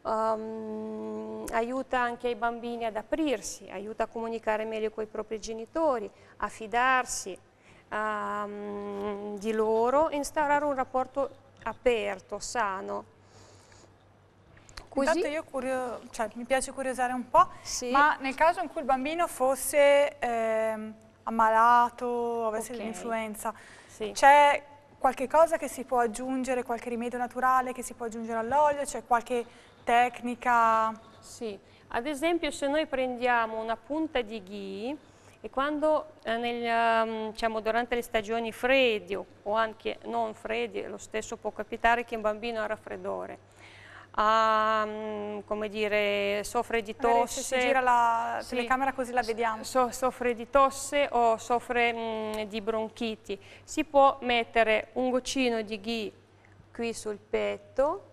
um, aiuta anche i bambini ad aprirsi, aiuta a comunicare meglio con i propri genitori, a fidarsi, um, di loro e instaurare un rapporto aperto, sano. Così? io curio, cioè, mi piace curiosare un po', sì. ma nel caso in cui il bambino fosse eh, ammalato, avesse okay. l'influenza, sì. c'è qualche cosa che si può aggiungere, qualche rimedio naturale che si può aggiungere all'olio, c'è cioè qualche tecnica? Sì, ad esempio se noi prendiamo una punta di ghee e quando eh, nel, ehm, diciamo, durante le stagioni fredde o anche non fredde, lo stesso può capitare che un bambino ha raffreddore. A, mm, come dire, soffre di tosse. Se si gira la sì, telecamera così la vediamo. So, soffre di tosse o soffre mh, mm, di bronchiti. Si può mettere un goccino di ghi qui sul petto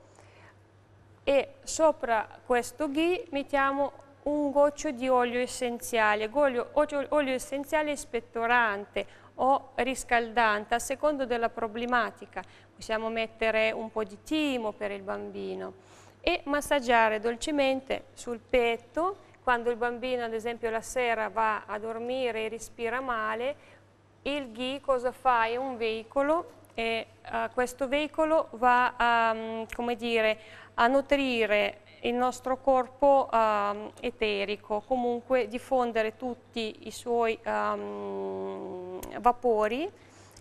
e sopra questo ghi mettiamo un goccio di olio essenziale, olio, olio essenziale spettorante o riscaldante a secondo della problematica. Possiamo mettere un po' di timo per il bambino e massaggiare dolcemente sul petto quando il bambino ad esempio la sera va a dormire e respira male il ghi cosa fa? È un veicolo e uh, questo veicolo va a, um, dire, a nutrire il nostro corpo um, eterico, comunque diffondere tutti i suoi um, vapori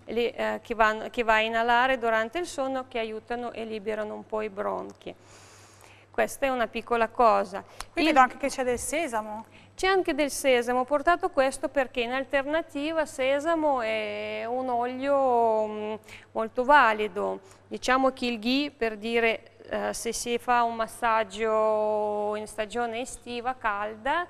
le, eh, che, vanno, che, va a inalare durante il sonno che aiutano e liberano un po' i bronchi. Questa è una piccola cosa. Quindi vedo anche che c'è del sesamo. C'è anche del sesamo, ho portato questo perché in alternativa sesamo è un olio mm, molto valido. Diciamo che il ghi, per dire eh, se si fa un massaggio in stagione estiva calda,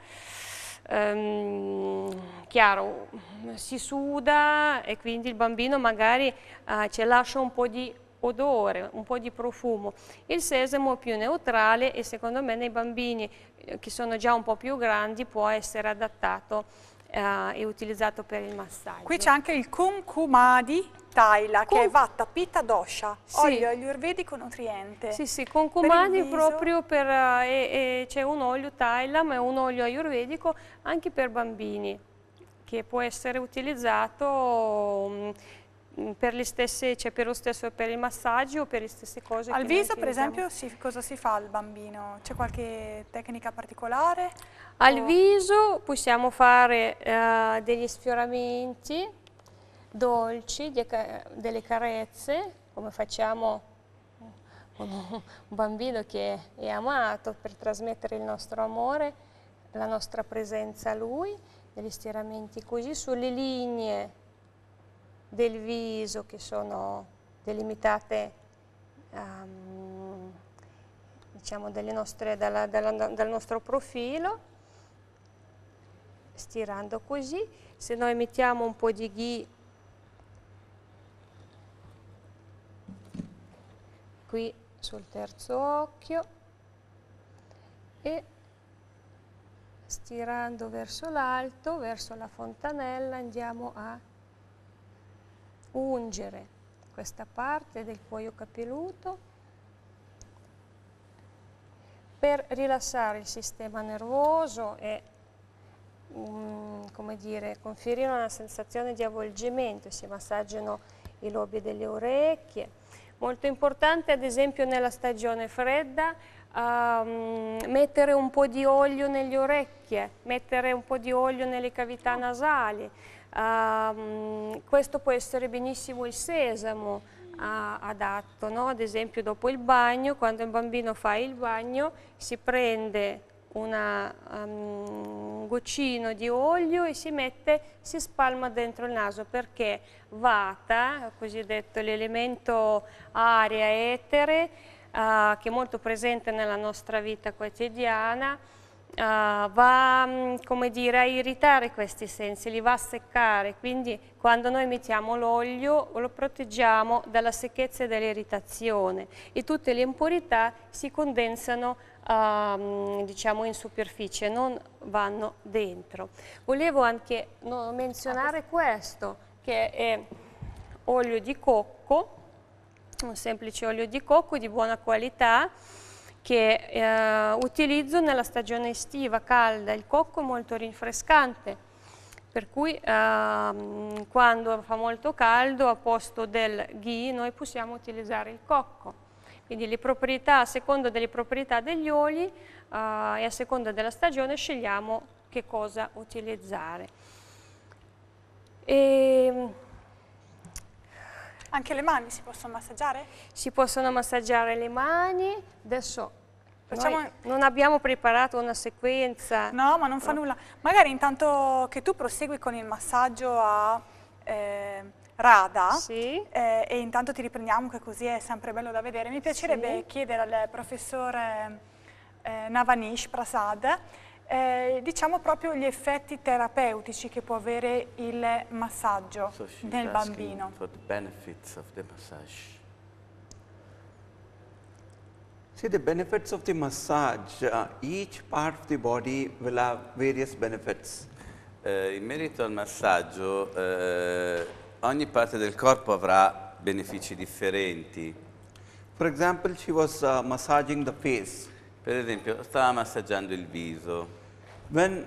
ehm, chiaro, si suda e quindi il bambino magari eh, ci lascia un po' di odore, un po' di profumo. Il sesamo è più neutrale e secondo me nei bambini eh, che sono già un po' più grandi può essere adattato eh, è utilizzato per il massaggio. Qui c'è anche il kumkumadi Taila, Cum che è vatta, pita dosha, sì. olio ayurvedico nutriente. Sì, sì, concumani per proprio per... Eh, eh, c'è un olio Taila, ma è un olio ayurvedico anche per bambini, che può essere utilizzato... Um, Mm, per, gli stessi, cioè per, lo stesso per il massaggio o per le stesse cose. Al viso per esempio si, cosa si fa al bambino? C'è qualche tecnica particolare? Al o... viso possiamo fare eh, degli sfioramenti dolci, delle carezze, come facciamo con un bambino che è amato per trasmettere il nostro amore, la nostra presenza a lui, degli stiramenti così sulle linee del viso che sono delimitate um, diciamo nostre, dalla, dalla, dal nostro profilo stirando così se noi mettiamo un po' di ghi qui sul terzo occhio e stirando verso l'alto verso la fontanella andiamo a ungere questa parte del cuoio capelluto per rilassare il sistema nervoso e um, come dire, conferire una sensazione di avvolgimento, si massaggiano i lobi delle orecchie. Molto importante ad esempio nella stagione fredda um, mettere un po' di olio nelle orecchie, mettere un po' di olio nelle cavità nasali, Uh, questo può essere benissimo il sesamo uh, adatto, no? ad esempio dopo il bagno, quando il bambino fa il bagno si prende una, um, un goccino di olio e si mette, si spalma dentro il naso perché vata, cosiddetto l'elemento aria, etere, uh, che è molto presente nella nostra vita quotidiana, eh, va mm, dire, a irritare questi sensi, li va a seccare, quindi quando noi mettiamo l'olio lo proteggiamo dalla secchezza e dall'irritazione e tutte le impurità si condensano uh, diciamo in superficie, non vanno dentro. Volevo anche menzionare questo che è olio di cocco, un semplice olio di cocco di buona qualità, che eh, utilizzo nella stagione estiva calda. Il cocco è molto rinfrescante, per cui eh, quando fa molto caldo a posto del ghi noi possiamo utilizzare il cocco. Quindi a seconda delle proprietà degli oli eh, e a seconda della stagione scegliamo che cosa utilizzare. E, ehm, anche le mani si possono massaggiare? Si possono massaggiare le mani, adesso Facciamo... non abbiamo preparato una sequenza. No, ma non fa no. nulla. Magari intanto che tu prosegui con il massaggio a eh, Rada sì. eh, e intanto ti riprendiamo che così è sempre bello da vedere. Mi piacerebbe sì. chiedere al professore eh, eh, Navanish Prasad eh, diciamo proprio gli effetti terapeutici che può avere il massaggio so nel bambino. For the benefits of the massage. See the benefits of the massage, uh, each part of the body will have various benefits. Eh, in merito al massaggio, eh, ogni parte del corpo avrà benefici differenti. For example, she was uh, massaging the face. Per esempio, stava massaggiando il viso. When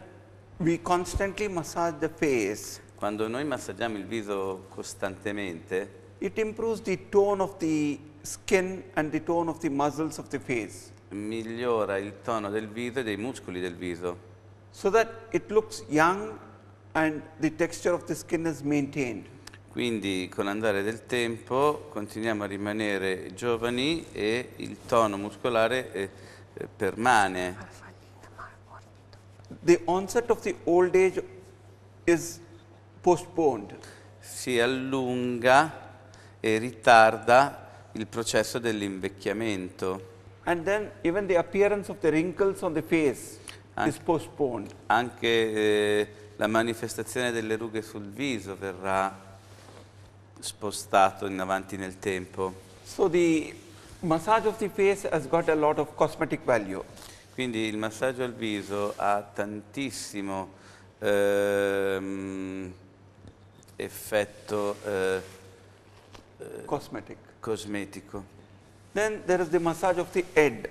we constantly massage the face, quando noi massaggiamo il viso costantemente, it improves the tone of the skin and the tone of the muscles of the face. Migliora il tono del viso e dei muscoli del viso. So that it looks young and the texture of the skin is maintained. Quindi con l'andare del tempo continuiamo a rimanere giovani e il tono muscolare è, eh, è, eh, permane. The onset of the old age is postponed. Si allunga e ritarda il processo dell'invecchiamento. And then even the appearance of the wrinkles on the face An is postponed. Anche eh, la manifestazione delle rughe sul viso verrà spostato in avanti nel tempo. So the massage of the face has got a lot of cosmetic value. Quindi il massaggio al viso ha tantissimo ehm, effetto eh, eh cosmetic cosmetico. Then there is the massage of the head.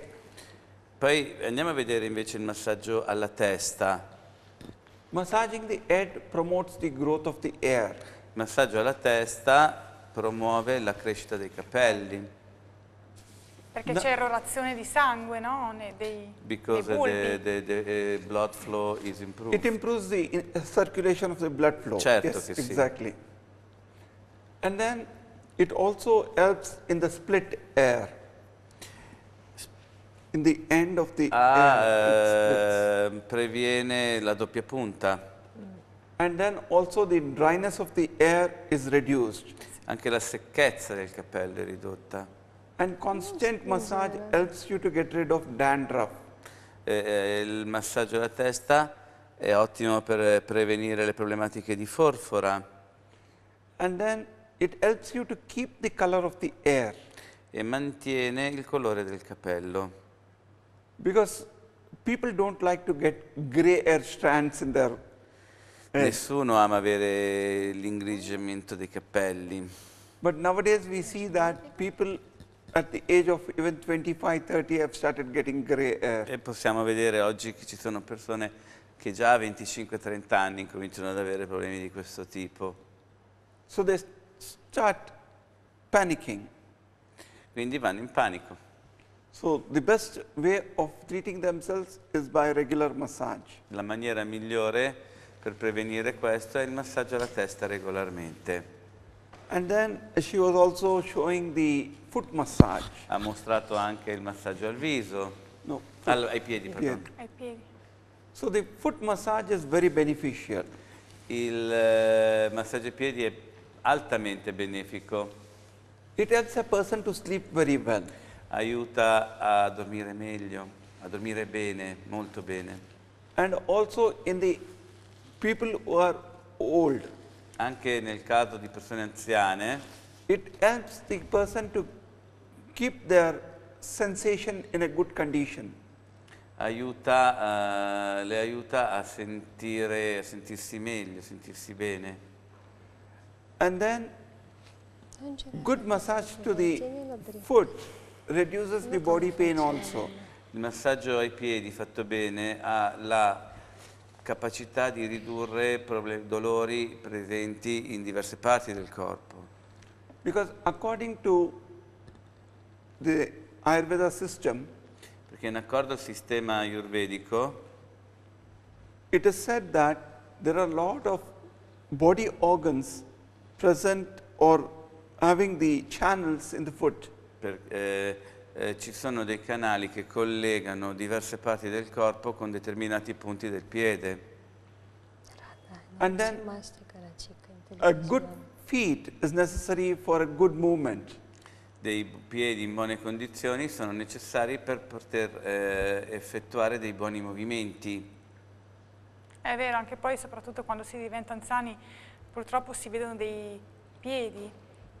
Poi andiamo a vedere invece il massaggio alla testa. Massaging the head promotes the growth of the hair. Il massaggio alla testa promuove la crescita dei capelli. Perché no. c'è erorazione di sangue, no? Ne, dei, Because dei the, the, the, eh, blood flow is improved. It improves the circulation of the blood flow. Certo yes, che sì. Exactly. And then It also helps in the split air. In the end of the ah, air, uh, previene la doppia punta. And then also the dryness of the air is reduced. Anche la secchezza del capello è ridotta. And constant massage helps you to get rid of dandruff. Eh, eh il massaggio alla testa è ottimo per prevenire le problematiche di forfora. And then it helps you to keep the color of the hair. E mantiene il colore del capello. Because people don't like to get gray hair strands in their hair. Eh. Nessuno ama avere l'ingrigiamento dei capelli. But nowadays we see that people at the age of even 25, 30 have started getting gray hair. E possiamo vedere oggi che ci sono persone che già a 25-30 anni cominciano ad avere problemi di questo tipo. So there's start panicking, quindi vanno in panico. So the best way of treating themselves is by regular massage. La maniera migliore per prevenire questo è il massaggio alla testa regolarmente. And then she was also showing the foot massage. Ha mostrato anche il massaggio al viso. No, al, ah, ai piedi, perdono. Ai piedi. So the foot massage is very beneficial. Il uh, massaggio ai piedi è altamente benefico. It helps a person to sleep very well. Aiuta a dormire meglio, a dormire bene, molto bene. And also in the people who are old. Anche nel caso di persone anziane. It helps the person to keep their sensation in a good condition. Aiuta, uh, le aiuta a, sentire, a sentirsi meglio, a sentirsi bene and then good massage to the foot reduces the body pain also. Il massaggio ai piedi fatto bene ha la capacità di ridurre dolori presenti in diverse parti del corpo. Because according to the Ayurveda system, perché in accordo al sistema ayurvedico, it is said that there are a lot of body organs present or having the channels in the foot. Per, eh, eh, ci sono dei canali che collegano diverse parti del corpo con determinati punti del piede. And then a good feet is necessary for a good movement. Dei piedi in buone condizioni sono necessari per poter eh, effettuare dei buoni movimenti. È vero, anche poi soprattutto quando si diventa anziani purtroppo si vedono dei piedi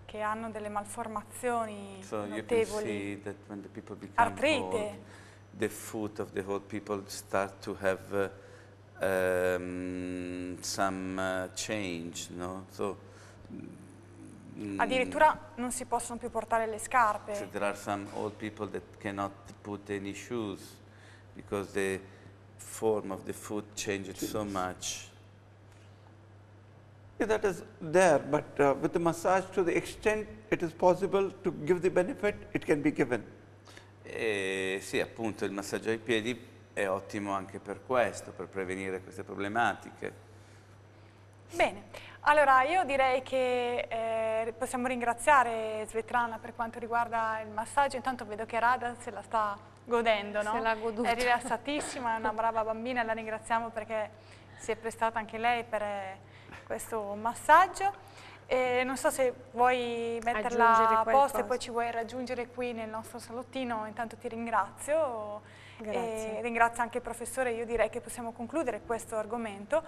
che hanno delle malformazioni so notevoli, artrite. the foot of the old people start to have uh, um, some uh, change, no? So, mm, Addirittura non si possono più portare le scarpe. So there are some old people that cannot put any shoes because the form of the foot changes so much. Okay, that is there, but uh, with the massage to the extent it is possible to give the benefit, it can be given. Eh, sì, appunto il massaggio ai piedi è ottimo anche per questo, per prevenire queste problematiche. Bene, allora io direi che eh, possiamo ringraziare Svetlana per quanto riguarda il massaggio, intanto vedo che Rada se la sta godendo, no? Se l'ha goduta. È rilassatissima, è una brava bambina, la ringraziamo perché si è prestata anche lei per... Eh, questo massaggio. E non so se vuoi metterla a posto e poi ci vuoi raggiungere qui nel nostro salottino, intanto ti ringrazio. Grazie. E ringrazio anche il professore, io direi che possiamo concludere questo argomento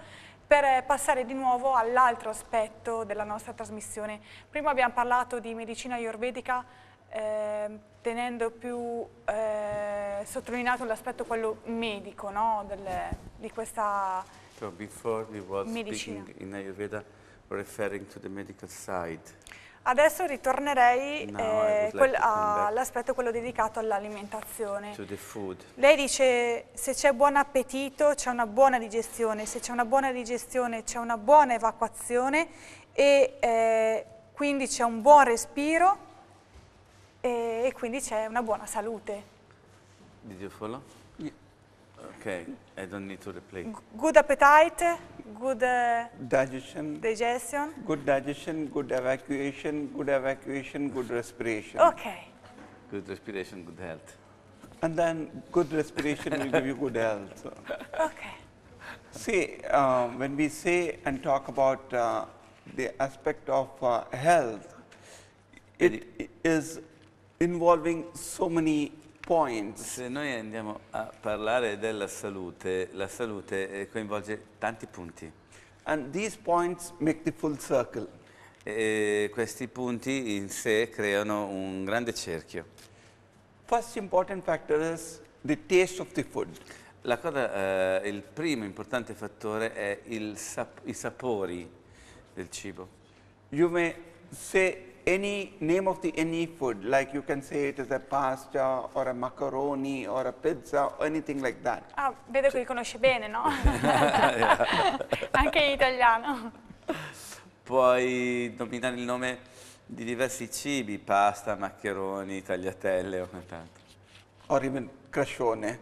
per eh, passare di nuovo all'altro aspetto della nostra trasmissione. Prima abbiamo parlato di medicina ayurvedica eh, tenendo più eh, sottolineato l'aspetto quello medico no? Del, di questa So before we was Medicina. speaking in Ayurveda referring to the medical side. Adesso ritornerei eh, like all'aspetto quello dedicato all'alimentazione. Lei dice se c'è buon appetito c'è una buona digestione, se c'è una buona digestione c'è una buona evacuazione e eh, quindi c'è un buon respiro e, e quindi c'è una buona salute. Did you follow? Okay, I don't need to replay. Good appetite, good uh, digestion, digestion. Good digestion, good evacuation, good evacuation, good respiration. Okay. Good respiration, good health. And then good respiration will give you good health. So. Okay. See, uh, when we say and talk about uh, the aspect of uh, health, it, it is involving so many Point. Se noi andiamo a parlare della salute, la salute eh, coinvolge tanti punti. And these points make the full circle. E questi punti in sé creano un grande cerchio. First important factor is the taste of the food. Cosa, eh, il primo importante fattore è sap i sapori del cibo. You may say any name of the any food, like you can say it is a pasta or a macaroni or a pizza or anything like that. Ah, vedo che li conosce bene, no? Anche in italiano. Puoi nominare il nome di diversi cibi, pasta, maccheroni, tagliatelle o quant'altro. O even crescione.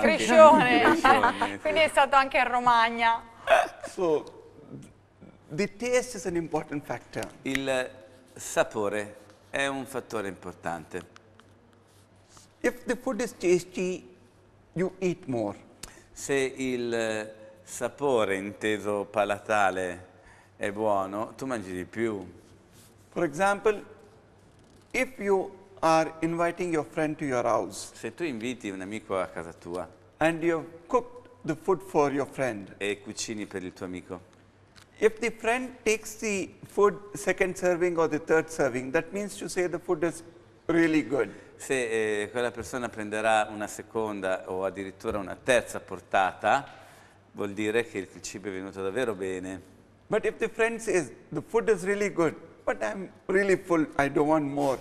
crescione. crescione Quindi è stato anche in Romagna. So, the taste is an important factor. Il sapore è un fattore importante. If the food is tasty, you eat more. Se il eh, sapore inteso palatale è buono, tu mangi di più. For example, if you are inviting your friend to your house. Se tu inviti un amico a casa tua. And you have the food for your friend. E cucini per il tuo amico. If the friend takes the food second serving or the third serving, that means to say the food is really good. Se eh, quella persona prenderà una seconda o addirittura una terza portata, vuol dire che il cibo è venuto davvero bene. But if the friend says the food is really good, but I'm really full, I don't want more.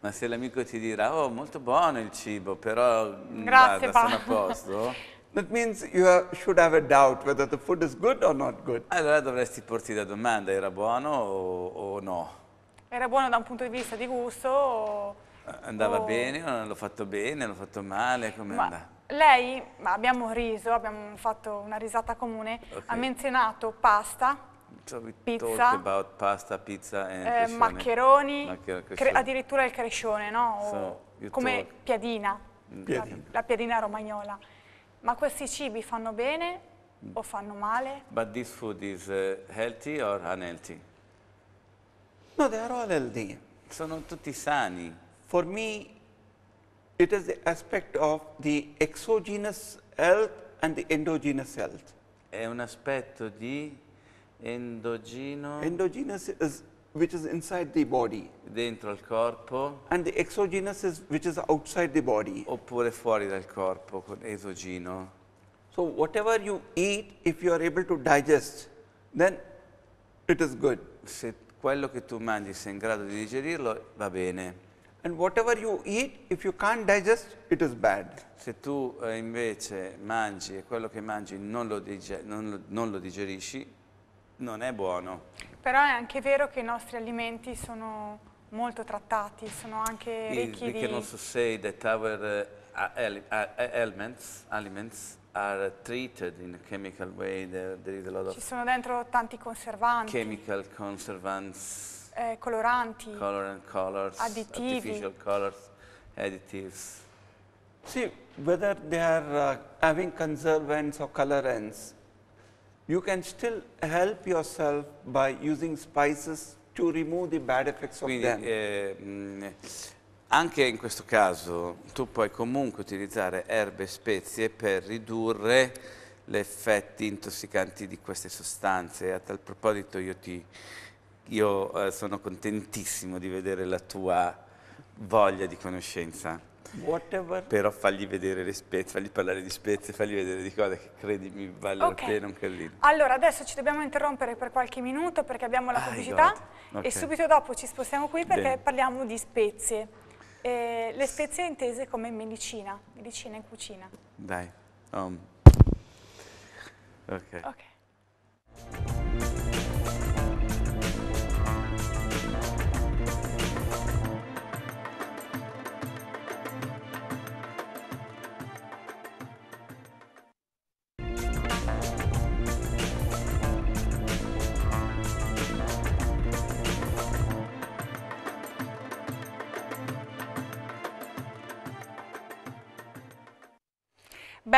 Ma se l'amico ti dirà "Oh, molto buono il cibo, però mm, Grazie, guarda, sono a posto." That means you have, should have a doubt whether the food is good or not good. Allora dovresti porti la domanda, era buono o, o no? Era buono da un punto di vista di gusto o... Eh, andava o... bene l'ho fatto bene, l'ho fatto male, come Ma... andava? Lei, ma abbiamo riso, abbiamo fatto una risata comune, okay. ha menzionato pasta, so pizza, pasta, pizza eh, maccheroni, Maccher addirittura il crescione, no? So come piadina, piadina. la piadina romagnola. Ma questi cibi fanno bene o fanno male? But this food is uh, healthy or unhealthy? No, they are all healthy. Sono tutti sani. For me, it is the aspect of the exogenous health and the endogenous health. È un aspetto di endogeno. Endogenous is which is inside the body. Dentro al corpo. And the exogenous is which is outside the body. Oppure fuori dal corpo, con esogeno. So whatever you eat, if you are able to digest, then it is good. Se quello che tu mangi sei in grado di digerirlo, va bene. And whatever you eat, if you can't digest, it is bad. Se tu eh, invece mangi e quello che mangi non lo, diger non lo, non lo digerisci, non è buono. Però è anche vero che i nostri alimenti sono molto trattati, sono anche ricchi we di... We can also say that our uh, elements, aliments are treated in a chemical way, there, there is a lot of... Ci sono dentro tanti conservanti. Chemical conservants. Eh, coloranti. Colorant colors. Additivi. Artificial colors, additives. See, whether they are uh, having conservants or colorants, you can still help yourself by using spices to remove the bad effects of Quindi, them. Eh, anche in questo caso tu puoi comunque utilizzare erbe e spezie per ridurre gli effetti intossicanti di queste sostanze. A tal proposito io, ti, io eh, sono contentissimo di vedere la tua voglia di conoscenza. Whatever. Però fagli vedere le spezie, fagli parlare di spezie, fagli vedere di cose che credimi vale okay. la pena un casino. Allora, adesso ci dobbiamo interrompere per qualche minuto perché abbiamo la pubblicità okay. e subito dopo ci spostiamo qui perché Bene. parliamo di spezie. Eh, le spezie intese come medicina, medicina in cucina. Dai. Um. Ok. okay.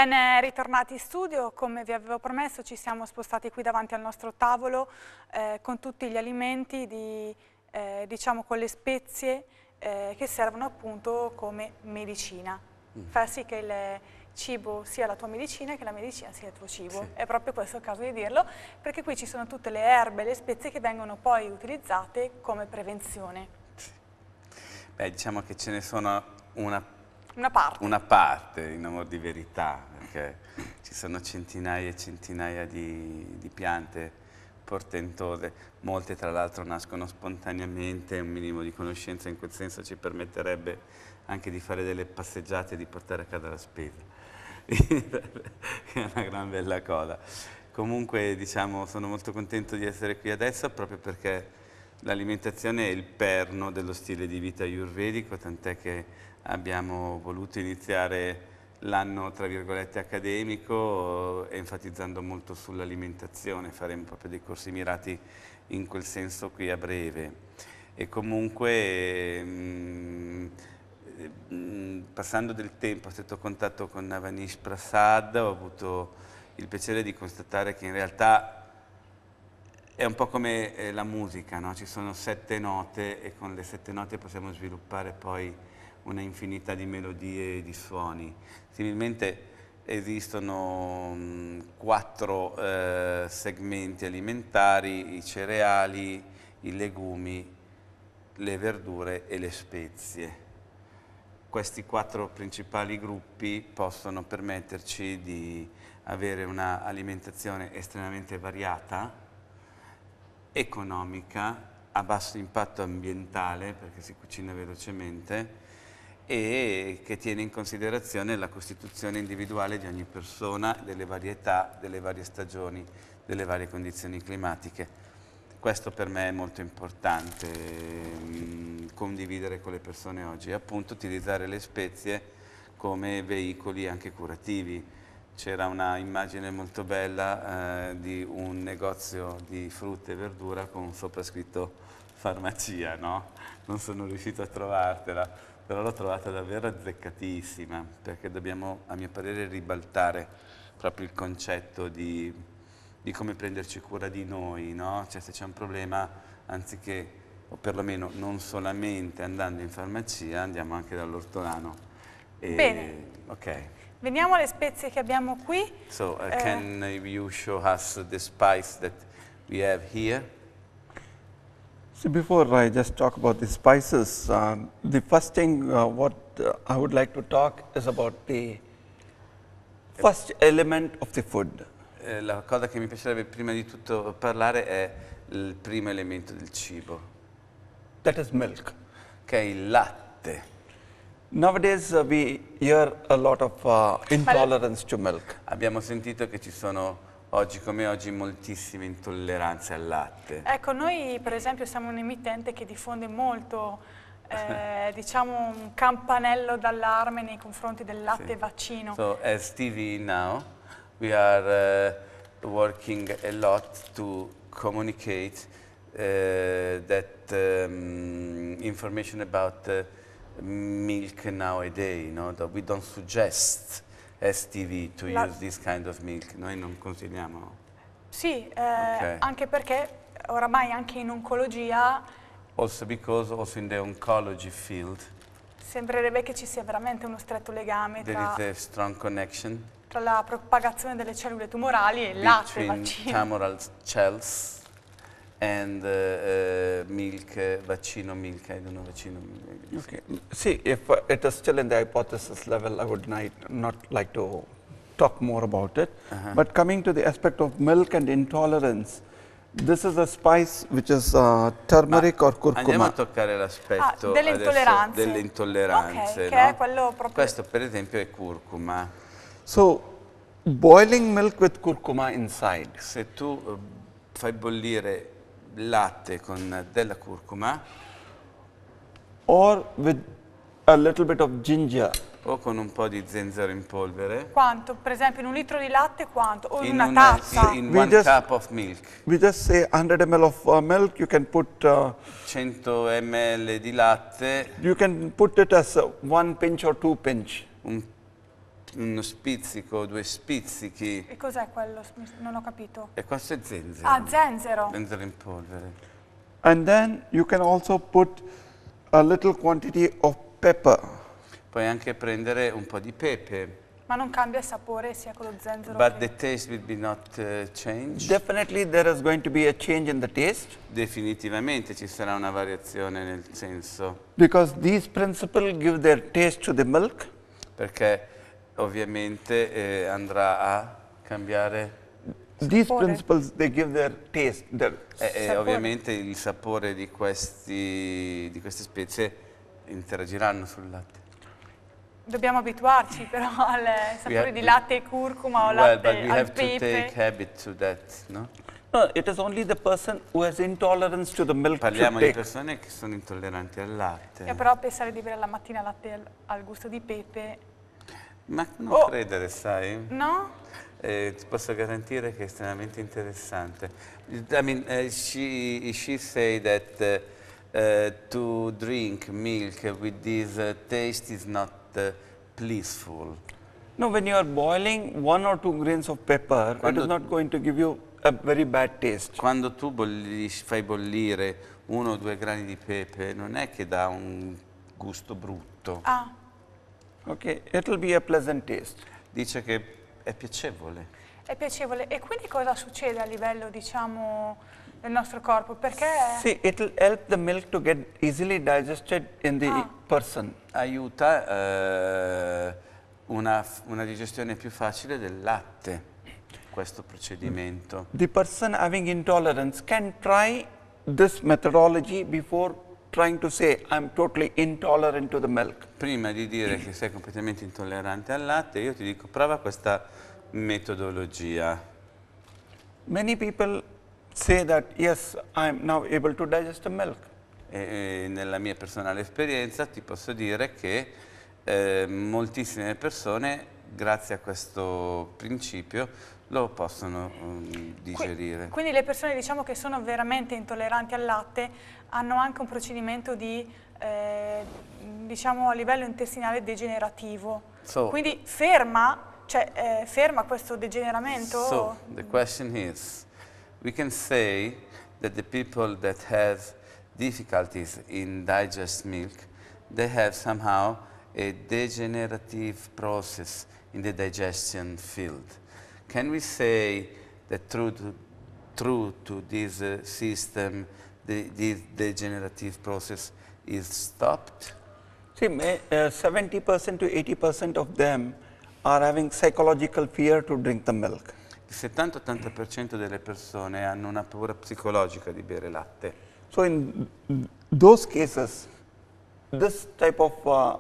Ben ritornati in studio, come vi avevo promesso ci siamo spostati qui davanti al nostro tavolo eh, con tutti gli alimenti, di, eh, diciamo con le spezie eh, che servono appunto come medicina. Mm. Fa sì che il cibo sia la tua medicina e che la medicina sia il tuo cibo. Sì. È proprio questo il caso di dirlo, perché qui ci sono tutte le erbe e le spezie che vengono poi utilizzate come prevenzione. Sì. Beh, diciamo che ce ne sono una una parte. Una parte in amor di verità, perché ci sono centinaia e centinaia di, di piante portentose, molte tra l'altro nascono spontaneamente, un minimo di conoscenza in quel senso ci permetterebbe anche di fare delle passeggiate e di portare a casa la spesa. è una gran bella cosa. Comunque diciamo sono molto contento di essere qui adesso proprio perché l'alimentazione è il perno dello stile di vita ayurvedico, tant'è che abbiamo voluto iniziare l'anno tra virgolette accademico eh, enfatizzando molto sull'alimentazione, faremo proprio dei corsi mirati in quel senso qui a breve e comunque mm, mm, passando del tempo ho stretto contatto con Navanish Prasad, ho avuto il piacere di constatare che in realtà è un po' come eh, la musica, no? ci sono sette note e con le sette note possiamo sviluppare poi una infinità di melodie e di suoni. Similmente esistono mh, mm, quattro eh, segmenti alimentari, i cereali, i legumi, le verdure e le spezie. Questi quattro principali gruppi possono permetterci di avere un'alimentazione estremamente variata, economica, a basso impatto ambientale perché si cucina velocemente e che tiene in considerazione la costituzione individuale di ogni persona, delle varietà, delle varie stagioni, delle varie condizioni climatiche. Questo per me è molto importante mh, mm, condividere con le persone oggi, appunto utilizzare le spezie come veicoli anche curativi. C'era una immagine molto bella eh, di un negozio di frutta e verdura con un soprascritto farmacia, no? Non sono riuscito a trovartela però l'ho trovata davvero azzeccatissima, perché dobbiamo, a mio parere, ribaltare proprio il concetto di, di come prenderci cura di noi, no? Cioè se c'è un problema, anziché, o perlomeno non solamente andando in farmacia, andiamo anche dall'ortolano. Bene. Ok. Veniamo alle spezie che abbiamo qui. So, uh, eh. can uh, you show us the spice that we have here? So before I just talk about the spices, uh, the first thing uh, what uh, I would like to talk is about the first element of the food. Eh, la cosa che mi piacerebbe prima di tutto parlare è il primo elemento del cibo, That is milk. che è il latte. Nowadays uh, we hear a lot of uh, intolerance to milk. Abbiamo sentito che ci sono Oggi come oggi moltissime intolleranze al latte. Ecco, noi per esempio siamo un emittente che diffonde molto, eh, diciamo, un campanello d'allarme nei confronti del latte sì. vaccino. So, as TV now, we are uh, working a lot to communicate uh, that um, information about uh, milk nowadays, you that we don't suggest STV to La... use this kind of milk. Noi non consigliamo. Sì, eh, okay. anche perché oramai anche in oncologia... Also because also in the oncology field... Sembrerebbe che ci sia veramente uno stretto legame tra... a strong connection tra la propagazione delle cellule tumorali e il latte vaccino. Tumoral cells and uh, uh, milk, uh, vacino milk, I don't know, vacino milk. Okay. See, if uh, it is still in the hypothesis level, I would not like to talk more about it. -huh. But coming to the aspect of milk and intolerance, This is a spice which is uh, turmeric Ma or curcuma. Andiamo a toccare l'aspetto ah, delle intolleranze. Delle intolleranze okay, no? che è quello proprio... Questo per esempio è curcuma. So, boiling milk with curcuma inside. Se tu eh, fai bollire latte con della curcuma or with a little bit of ginger o con un po' di zenzero in polvere. Quanto? Per esempio in un litro di latte quanto? O in, una, una tazza? In, in we one just, cup of milk. We just say 100 ml of uh, milk, you can put... Uh, 100 ml di latte. You can put it as uh, one pinch or two pinch. Un uno spizzico, due spizzichi. E cos'è quello? Non ho capito. E questo è zenzero. Ah, zenzero. Zenzero in polvere. And then you can also put a little quantity of pepper. Puoi anche prendere un po' di pepe. Ma non cambia il sapore sia con lo zenzero But che... the taste will be not uh, changed. Definitely there is going to be a change in the taste. Definitivamente ci sarà una variazione nel senso. Because these principles give their taste to the milk. Perché ovviamente eh, andrà a cambiare... These sapore. principles, they give their taste, their eh, eh ovviamente il sapore di, questi, di queste spezie interagiranno sul latte. Dobbiamo abituarci però al sapore di latte e curcuma o well, latte but we al have To take habit to that, no? No, it is only the person who has intolerance to the milk Parliamo di persone che sono intolleranti al latte. Io però pensare di bere la mattina latte al, al gusto di pepe ma non oh. credere, sai? No? Eh, ti posso garantire che è estremamente interessante. I mean, uh, she, she say that uh, to drink milk with this uh, taste is not uh, pleaseful. No, when you are boiling one or two grains of pepper, quando, it is not going to give you a very bad taste. Quando tu bollisci, fai bollire uno o due grani di pepe, non è che dà un gusto brutto. Ah. Okay, it'll be a pleasant taste. Dice che è piacevole. È piacevole. E quindi cosa succede a livello, diciamo, del nostro corpo? Perché... Sì, it'll help the milk to get easily digested in the ah. person. Aiuta uh, una, una digestione più facile del latte, questo procedimento. The person having intolerance can try this methodology before trying to say I'm totally intolerant to the milk. Prima di dire che sei completamente intollerante al latte, io ti dico prova questa metodologia. Many people say that yes, I'm now able to digest the milk. E, e nella mia personale esperienza ti posso dire che eh, moltissime persone grazie a questo principio lo possono um, digerire. Quindi le persone diciamo che sono veramente intolleranti al latte hanno anche un procedimento di, eh, diciamo a livello intestinale degenerativo. So, Quindi ferma, cioè, eh, ferma questo degeneramento? So, the question is, we can say that the people that have difficulties in digest milk, they have somehow a degenerative process in the digestion field. Can we say that through through to this uh, system the, the degenerative process is stopped? See, 70% uh, to 80% of them are having psychological fear to drink the milk. Il 70-80% delle persone hanno una paura psicologica di bere latte. So in those cases, this type of uh,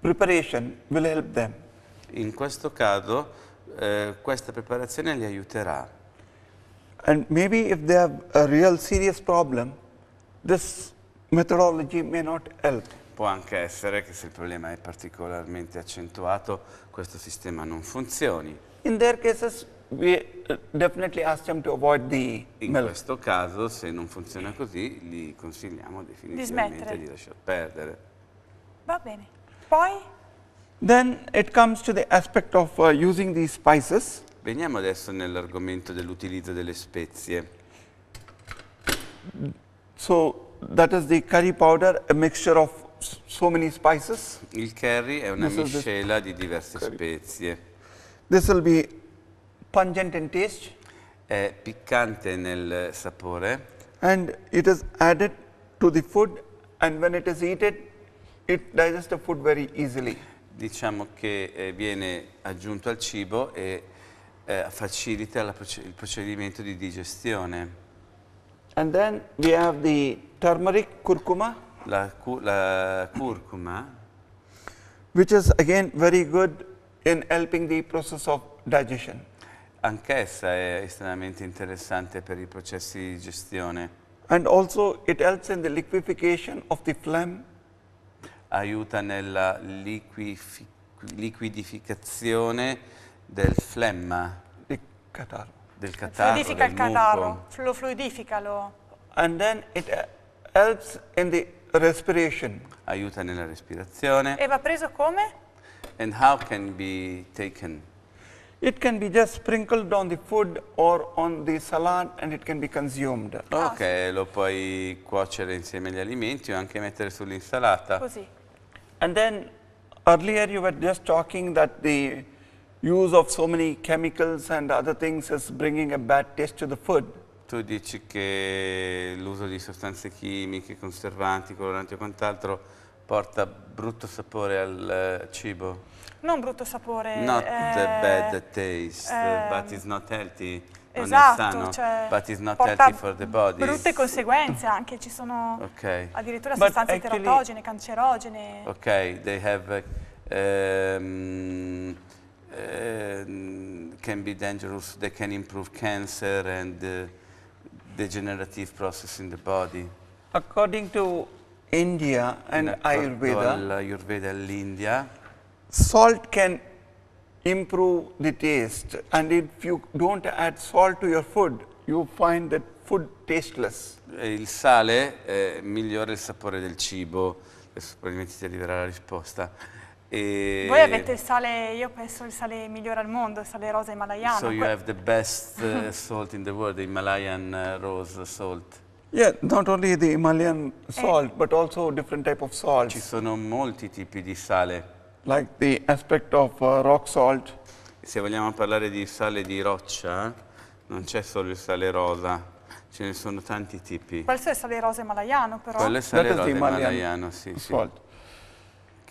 preparation will help them. In questo caso, eh, questa preparazione li aiuterà. And maybe if they have a real serious problem, this methodology may not help. Può anche essere che se il problema è particolarmente accentuato, questo sistema non funzioni. In their cases, we uh, definitely ask them to avoid the In milk. questo caso, se non funziona così, li consigliamo definitivamente di, di lasciar perdere. Va bene. Poi? Then it comes to the aspect of uh, using these spices. Veniamo adesso nell'argomento dell'utilizzo delle spezie. So that is the curry powder, a mixture of so many spices. Il curry è una This miscela di diverse curry. spezie. This will be pungent in taste. È piccante nel sapore. And it is added to the food and when it is eaten it digests the food very easily. Diciamo che eh, viene aggiunto al cibo e eh, facilita la, il procedimento di digestione. And then we have the turmeric curcuma. La, cu la curcuma. Which is again very good in helping the process of digestion. Anch'essa è estremamente interessante per i processi di digestione. And also it helps in the liquefaction of the phlegm. Aiuta nella liquidificazione del flemma. Del catarro. Del catarro. Fluidifica il catarro, lo fluidifica. Lo. And then it uh, helps in the respiration. Aiuta nella respirazione. E va preso come? And how can be taken? It can be just sprinkled on the food or on the salad and it can be consumed. Ah. Ok, lo puoi cuocere insieme agli alimenti o anche mettere sull'insalata. Così. And then earlier you were just talking that the use of so many chemicals and other things is bringing a bad taste to the food. Tu dici che l'uso di sostanze chimiche, conservanti, coloranti o quant'altro porta brutto sapore al eh, cibo? Non brutto sapore. Not eh, the bad taste, eh, but it's not healthy. Esatto, non è sano, cioè, but it's not healthy for the body. brutte conseguenze anche, ci sono okay. addirittura but sostanze actually, teratogene, cancerogene. Ok, they have... Um, can be dangerous. They can improve cancer and degenerative process in the body. According to India and in Ayurveda, Ayurveda India, salt can improve the taste and if you don't add salt to your food, you find that food tasteless. Eh, il sale eh, migliora il sapore del cibo, adesso probabilmente ti arriverà la risposta. E Voi avete il sale, io penso il sale migliore al mondo, il sale rosa himalayano. So you have the best uh, salt in the world, the Himalayan uh, rose salt. Yeah, not only the Himalayan eh. salt, eh. but also different type of salt. Ci sono molti tipi di sale. Like the aspect of uh, rock salt. Se vogliamo parlare di sale di roccia, non c'è solo il sale rosa. Ce ne sono tanti tipi. Questo è sale rosa himalayano, però. Quello è sale rosa himalayano, sì, sì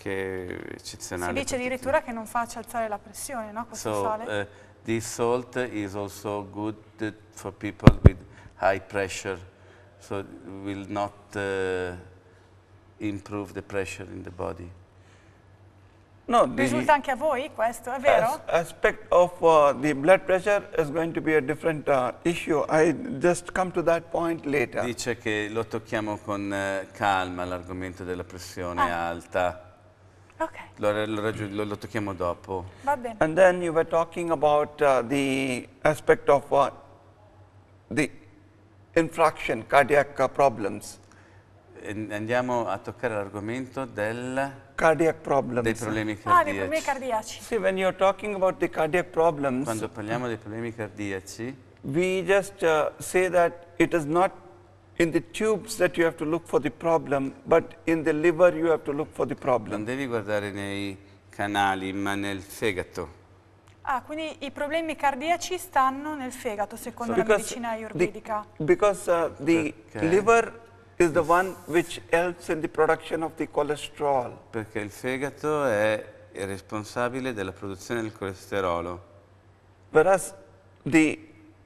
che è eccezionale. Si dice addirittura che non faccia alzare la pressione, no? Questo so, sale. Uh, this salt is also good for people with high pressure, so will not uh, improve the pressure in the body. No, Risulta anche a voi questo, è vero? Aspect of uh, the blood pressure is going to be a different uh, issue. I just come to that point later. Dice che lo tocchiamo con uh, calma l'argomento della pressione ah. alta Okay. Lo, lo, lo, tocchiamo dopo. Va bene. And then you were talking about uh, the aspect of uh, the infraction, cardiac uh, problems. Andiamo a toccare l'argomento del cardiac problems. dei problemi cardiaci. Ah, dei problemi cardiaci. See, when you're talking about the cardiac problems, quando parliamo dei problemi cardiaci, we just uh, say that it is not in the tubes that you have to look for the problem, but in the liver you have to look for the problem. Non devi guardare nei canali, ma nel fegato. Ah, quindi i problemi cardiaci stanno nel fegato, secondo so, la medicina ayurvedica. The, because uh, the okay. liver is the one which helps in the production of the cholesterol. Perché il fegato è responsabile della produzione del colesterolo. Whereas the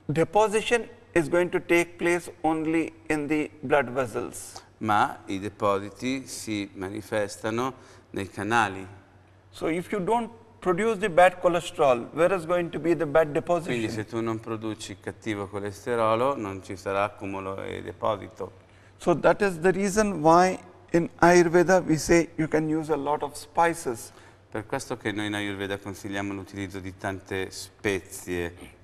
deposition is going to take place only in the blood vessels. Ma i depositi si manifestano nei canali. So if you don't produce the bad cholesterol, where is going to be the bad deposition? Quindi se tu non produci cattivo colesterolo, non ci sarà accumulo e deposito. So that is the reason why in Ayurveda we say you can use a lot of spices. Per questo che noi in Ayurveda consigliamo l'utilizzo di tante spezie.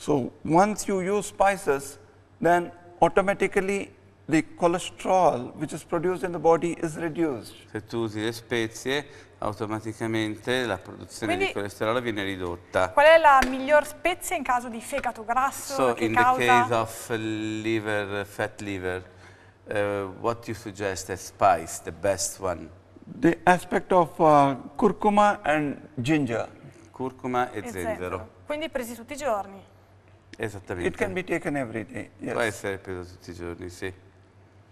So, once you use spices, then automatically the cholesterol which is produced in the body is reduced. Se tu usi le spezie, automaticamente la produzione Quindi, di colesterolo viene ridotta. Qual è la miglior spezia in caso di fegato grasso? So, in causa... the case of liver, fat liver, uh, what you suggest as spice, the best one? The aspect of uh, curcuma and ginger. Curcuma e, e zenzero. zenzero. Quindi presi tutti i giorni? Esattamente. It can be taken every day. Yes. Può essere preso tutti i giorni, sì.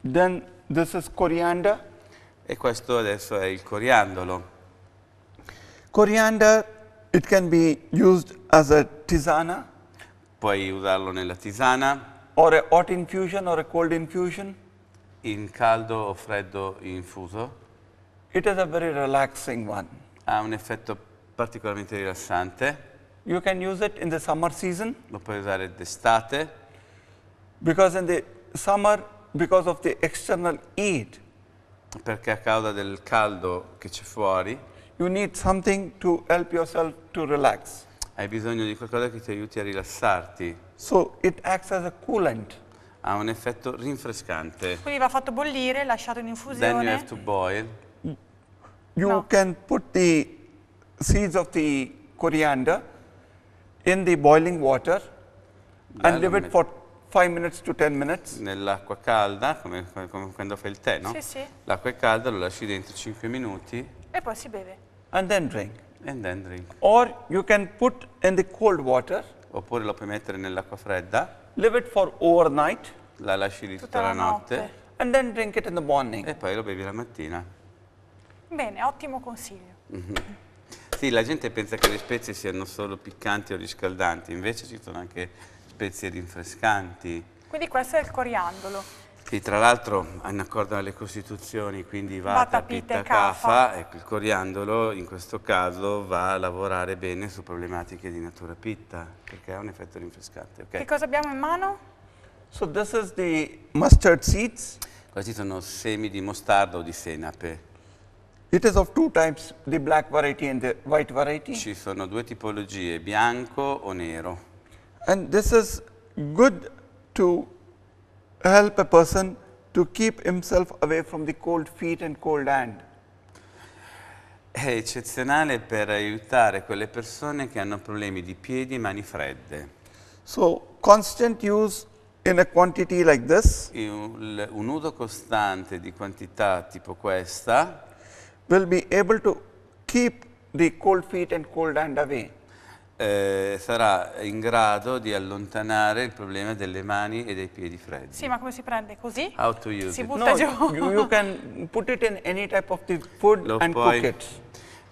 Then this is coriander. E questo adesso è il coriandolo. Coriander, it can be used as a tisana. Puoi usarlo nella tisana. Or a hot infusion or a cold infusion. In caldo o freddo infuso. It is a very relaxing one. Ha un effetto particolarmente rilassante. You can use it in the summer season. Lo puoi usare d'estate. Because in the summer, because of the external heat. Perché a causa del caldo che c'è fuori. You need something to help yourself to relax. Hai bisogno di qualcosa che ti aiuti a rilassarti. So it acts as a coolant. Ha un effetto rinfrescante. Quindi va fatto bollire, lasciato in infusione. Then you have to boil. You no. can put the seeds of the coriander in the boiling water and leave it for 5 minutes to 10 minutes. Nell'acqua calda, come, come, quando fai il tè, no? Sì, sì. L'acqua è calda, lo lasci dentro 5 minuti. E poi si beve. And then drink. And then drink. Or you can put in the cold water. Oppure lo puoi mettere nell'acqua fredda. Leave it for overnight. La lasci lì tutta, tutta la, notte. notte. And then drink it in the morning. E poi lo bevi la mattina. Bene, ottimo consiglio. Mm -hmm. Sì, la gente pensa che le spezie siano solo piccanti o riscaldanti, invece ci sono anche spezie rinfrescanti. Quindi questo è il coriandolo. Sì, tra l'altro in accordo alle costituzioni, quindi vata, vata pitta, pitta cafa, ecco, il coriandolo in questo caso va a lavorare bene su problematiche di natura pitta, perché ha un effetto rinfrescante. Okay. Che cosa abbiamo in mano? So this is the mustard seeds. Questi sono semi di mostarda o di senape. It is of two types, the black variety and the white variety. Ci sono due tipologie, bianco o nero. And this is good to help a person to keep himself away from the cold feet and cold hand. È eccezionale per aiutare quelle persone che hanno problemi di piedi e mani fredde. So, constant use in a quantity like this. Il, un uso costante di quantità tipo questa will be able to keep the cold feet and cold hand away. Eh, sarà in grado di allontanare il problema delle mani e dei piedi freddi. Sì, ma come si prende? Così? How to use si it? butta no, giù. You, you can put it in any type of the food lo and puoi, cook it.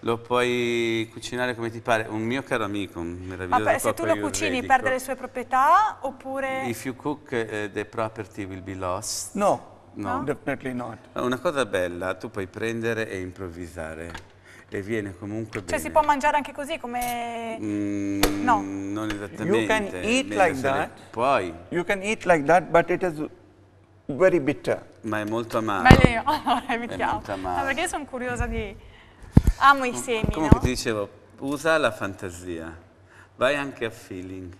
Lo puoi cucinare come ti pare. Un mio caro amico, un meraviglioso Ma se tu lo cucini perde le sue proprietà oppure... If you cook uh, the property will be lost. No. No. Definitely not. Una cosa bella, tu puoi prendere e improvvisare e viene comunque bene. Cioè si può mangiare anche così come... Mm, no. Non esattamente. You can eat Nella like that. Puoi. You can eat like that, but it is very bitter. Ma è molto amaro. Beh, allora evitiamo. È molto amaro. No, perché io sono curiosa di... Amo i semi, Comunque no? ti dicevo, usa la fantasia. Vai anche a feeling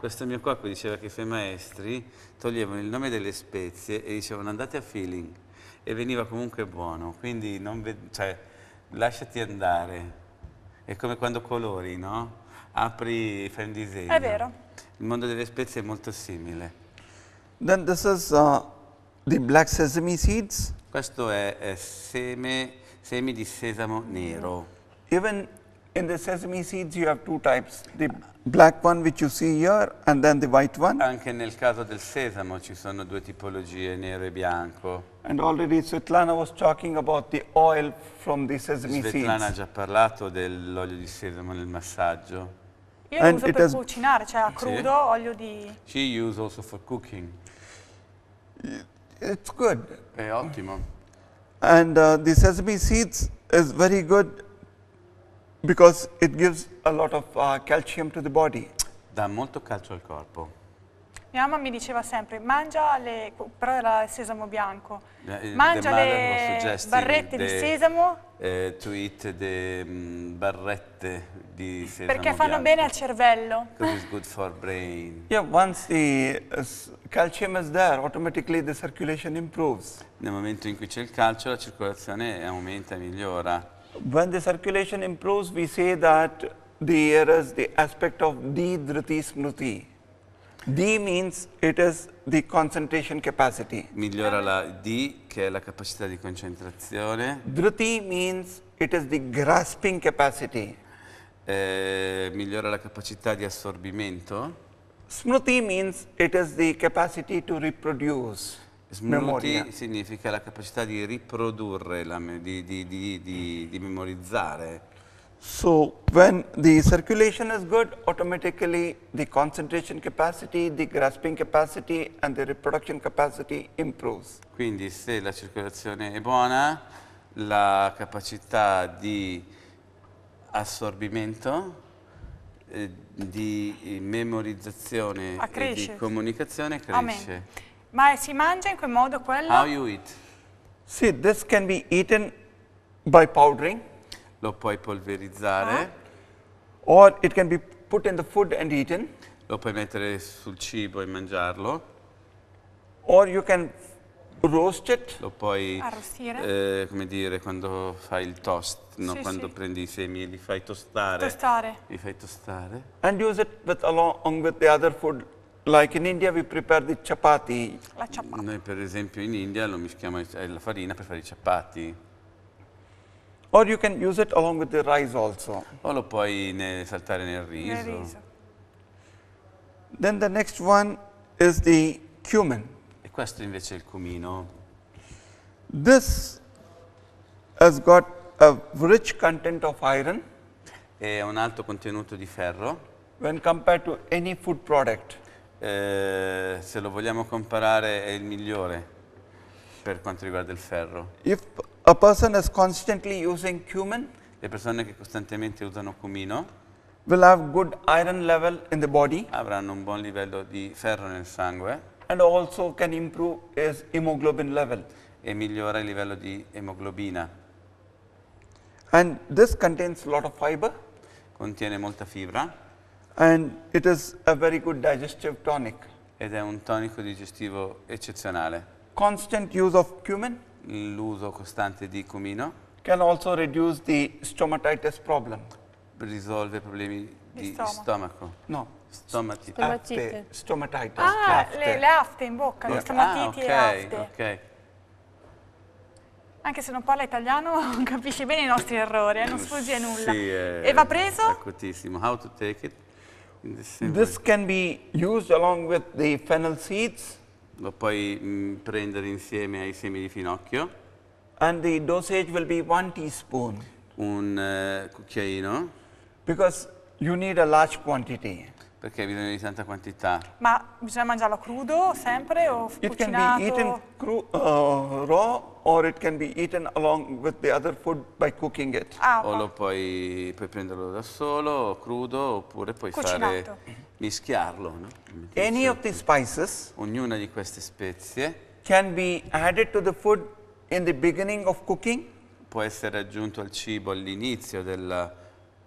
questo mio cuoco diceva che i suoi maestri toglievano il nome delle spezie e dicevano andate a feeling e veniva comunque buono, quindi cioè, lasciati andare, è come quando colori, no? Apri, e fai un disegno. È vero. Il mondo delle spezie è molto simile. Then this is uh, the black sesame seeds. Questo è, è seme, semi di sesamo nero. Even in the sesame seeds you have two types, the black one which you see here and then the white one. Anche nel caso del sesamo ci sono due tipologie, nero e bianco. And already Svetlana was talking about the oil from the sesame Svetlana seeds. Svetlana ha già parlato dell'olio di sesamo nel massaggio. Io lo uso per cucinare, cioè a crudo, sì. olio di... She uses also for cooking. It's good. È ottimo. And uh, the sesame seeds is very good Because it gives a lot of uh, calcium to the body. Dà molto calcio al corpo. Mia mamma mi diceva sempre, mangia le, però era il sesamo bianco, eh, eh, mangia le barrette the, di sesamo. Uh, eh, to eat the um, mm, barrette di sesamo Perché fanno bianco. bene al cervello. Because it's good for brain. Yeah, once the uh, calcium is there, automatically the circulation improves. Nel momento in cui c'è il calcio la circolazione aumenta e migliora. when the circulation improves, we say that the air is the aspect of d driti smriti. D means it is the concentration capacity. Migliora la d che è la capacità di concentrazione. Driti means it is the grasping capacity. Eh, migliora la capacità di assorbimento. Smriti means it is the capacity to reproduce. Smuti significa la capacità di riprodurre, di, di, di, di, memorizzare. So when the circulation is good, automatically the concentration capacity, the grasping capacity and the reproduction capacity improves. Quindi se la circolazione è buona, la capacità di assorbimento eh, di memorizzazione e di comunicazione cresce. Amen. Ma si mangia in quel modo quello? How you eat? See, this can be eaten by powdering. Lo puoi polverizzare. Ah. Or it can be put in the food and eaten. Lo puoi mettere sul cibo e mangiarlo. Or you can roast it. Lo puoi arrostire. Eh, come dire, quando fai il toast, no? sì, quando sì. prendi i semi e li fai tostare. Tostare. Li fai tostare. And use it with, along with the other food Like in India we prepare the chapati. La ciabatta. Noi per esempio in India lo mischiamo la farina per fare i chapati. Or you can use it along with the rice also. O lo puoi ne saltare nel riso. Nel riso. Then the next one is the cumin. E questo invece è il cumino. This has got a rich content of iron. E un alto contenuto di ferro. When compared to any food product. Eh, se lo vogliamo comparare, è il migliore per quanto riguarda il ferro. If a person is constantly using cumin, le persone che costantemente usano cumino will have good iron level in the body, avranno un buon livello di ferro nel sangue and also can improve his level. e migliora il livello di emoglobina. And this contains lot of fiber. Contiene molta fibra and it is a very good digestive tonic. Ed è un tonico digestivo eccezionale. Constant use of cumin L'uso costante di cumino can also reduce the stomatitis problem. risolve problemi Di di stomaco. No, stomatite. Stomatite. stomatitis. Ah, afte. le, le afte in bocca, le stomatiti e afte. ok, ok. Anche se non parla italiano capisce bene i nostri errori, eh, non sfugge nulla. Sì, è- e va preso? Acutissimo. How to take it? This way. can be used along with the fennel seeds. Lo puoi mm, prendere insieme ai semi di finocchio. And the dosage will be 1 teaspoon. Un uh, cucchiaino. Because you need a large quantity. Perché bisogna di tanta quantità? Ma bisogna mangiarlo crudo sempre o it cucinato? It can be eaten uh, raw or it can be eaten along with the other food by cooking it. Ah, o lo puoi, puoi prenderlo da solo, crudo, oppure puoi cucinato. fare mischiarlo. No? Any of the spices Ognuna di queste spezie can be added to the food in the beginning of cooking. Può essere aggiunto al cibo all'inizio della cucina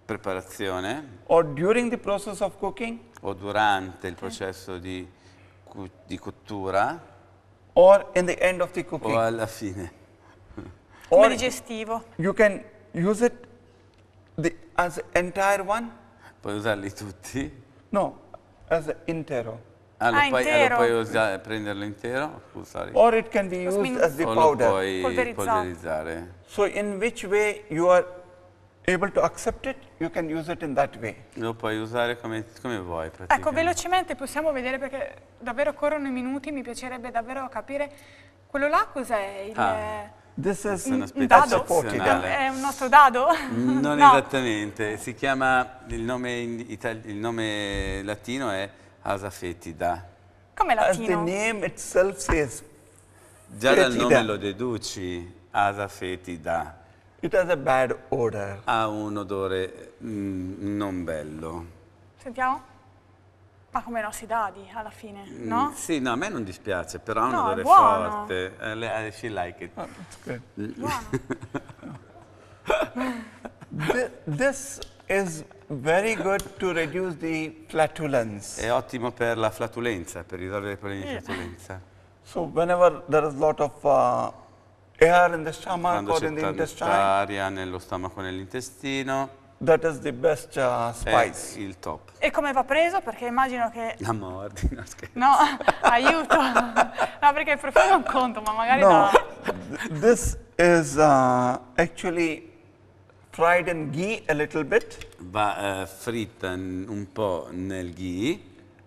preparazione or during the process of cooking o durante il processo di, cu di cottura or in the end of the cooking o alla fine come digestivo you can use it the, as entire one puoi usarli tutti no as intero Ah, lo, ah, puoi, eh, lo puoi usare, prenderlo intero? Oh, Or it can be used as the o powder. Polverizzare. polverizzare. So in which way you are able to accept it? you can use it in that way. Lo puoi usare come, come vuoi Ecco, velocemente possiamo vedere perché davvero corrono i minuti, mi piacerebbe davvero capire quello là cos'è il... Ah. Eh, This is un dado? È un nostro dado? Non no. esattamente, si chiama, il nome, il nome latino è Asafetida. Come latino? As the name itself says. Già dal nome lo deduci, Asafetida. It has a bad odor. Ha un odore Mm, non bello. Sentiamo? Ma come i nostri dadi, alla fine, mm, no? Mm, sì, no, a me non dispiace, però è un no, odore forte. Uh, she like it. Oh, ah, okay. Th this is very good to reduce the flatulence. È ottimo per la flatulenza, per risolvere i problemi yeah. di flatulenza. So whenever there is a lot of uh, air in the stomach Quando or in the intestine. Quando c'è aria nello stomaco e nell'intestino. That is the best uh, spice. È il top. E come va preso? Perché immagino che... La mordi, no scherzo. No, aiuto. no, perché il profumo non conto, ma magari no. no. This is uh, actually fried in ghee a little bit. Va uh, fritta un po' nel ghee.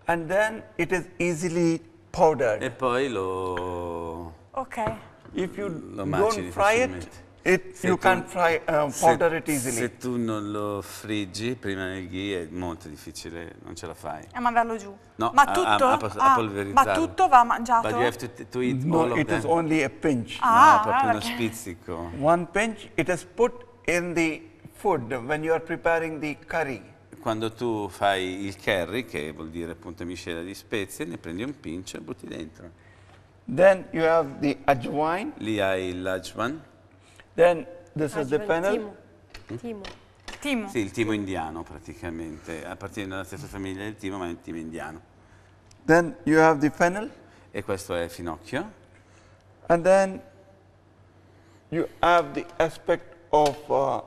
And then it is easily powdered. E poi lo... Ok. If you lo don't fry it, It, you tu, can't fry, uh, powder se, it easily. Se tu non lo friggi prima nel ghee è molto difficile, non ce la fai. A mandarlo giù. No, ma, a, tutto? A, a, ah, ma tutto? va mangiato? But you have to, to eat no, all of it them. is only a pinch. Ah, no, proprio ah, uno spizzico. One pinch, it is put in the food when you are preparing the curry. Quando tu fai il curry, che vuol dire appunto miscela di spezie, ne prendi un pinch e butti dentro. Then you have the ajwain. Lì hai l'ajwan. Then ah, this is the panel. Timo. Timo. Sì, il timo indiano praticamente, appartiene alla stessa famiglia del timo, ma è il timo indiano. Then you have the panel. E questo è finocchio. And then you have the aspect of uh,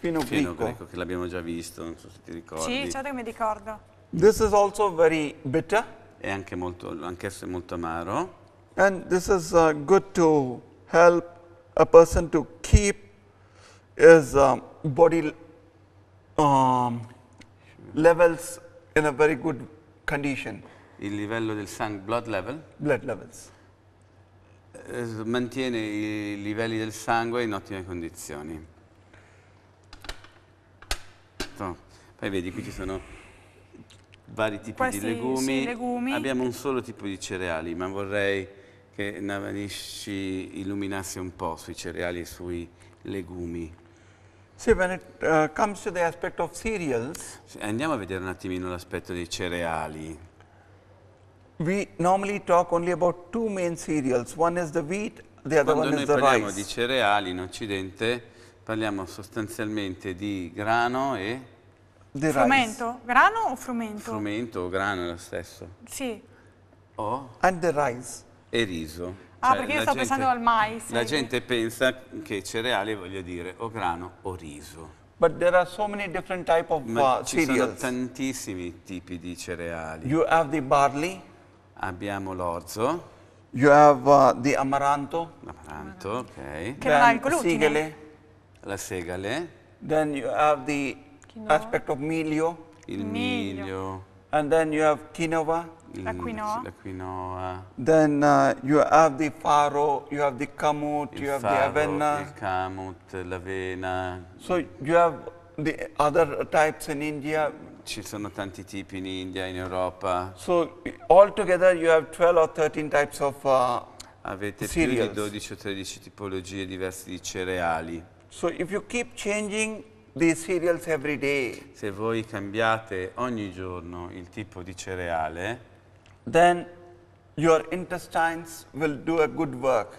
fino greco. greco che l'abbiamo già visto, non so se ti ricordi. Sì, certo che mi ricordo. This is also very bitter. È anche molto, anch'esso è molto amaro. And this is uh, good to help a person to keep his um, body um, levels in a very good condition. Il livello del sangue, blood level, Blood levels. Eh, mantiene i livelli del sangue in ottime condizioni. Poi vedi, qui ci sono vari tipi Questi, di legumi. sì, legumi. Abbiamo un solo tipo di cereali, ma vorrei che Navanishi illuminasse un po' sui cereali e sui legumi. See, when it uh, comes to the of cereals, andiamo a vedere un attimino l'aspetto dei cereali. We normally talk only about two main cereals. One is the wheat, the other Quando one is the rice. Quando noi parliamo di cereali in Occidente, parliamo sostanzialmente di grano e... The frumento? Rice. Grano o frumento? Frumento o grano è lo stesso. Sì. O... And the rice e riso. Ah, cioè, perché io sto gente, pensando al mais. La gente pensa che cereali voglia dire o grano o riso. But there are so many different type of Ma uh, ci cereals. sono tantissimi tipi di cereali. You have the barley. Abbiamo l'orzo. You have uh, the amaranto. L'amaranto, ok. Che Then non ha il glutine. Segale. La segale. Then you have the Quinoa. aspect of miglio. Il miglio. And then you have quinoa. La quinoa. Mm, La quinoa. Eh. Then uh, you have the farro, you have the kamut, il you have farro, the avena. Il kamut, l'avena. So you have the other types in India. Ci sono tanti tipi in India, in Europa. So altogether you have 12 or 13 types of uh, Avete cereals. più di 12 o 13 tipologie diverse di cereali. So if you keep changing the cereals every day. Se voi cambiate ogni giorno il tipo di cereale then your intestines will do a good work.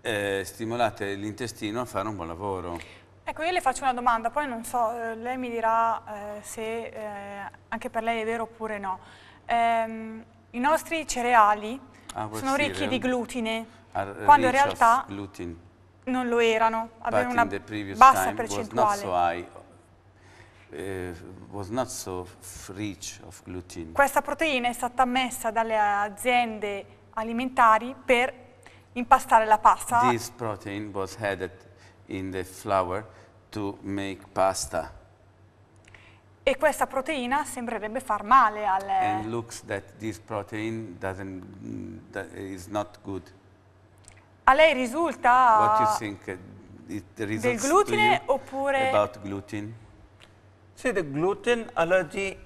Eh, stimolate l'intestino a fare un buon lavoro. Ecco, io le faccio una domanda, poi non so, eh, lei mi dirà eh, se eh, anche per lei è vero oppure no. Ehm, I nostri cereali ah, sono ricchi cereal. di glutine, Are ah, quando in realtà non lo erano, avevano una bassa percentuale. So high, eh, so Questa proteina è stata messa dalle aziende alimentari per impastare la pasta. This protein was added in the flour to make pasta. E questa proteina sembrerebbe far male al And looks that this protein doesn't that is not good. A lei risulta What you think, eh, del glutine oppure about gluten? See, the gluten allergy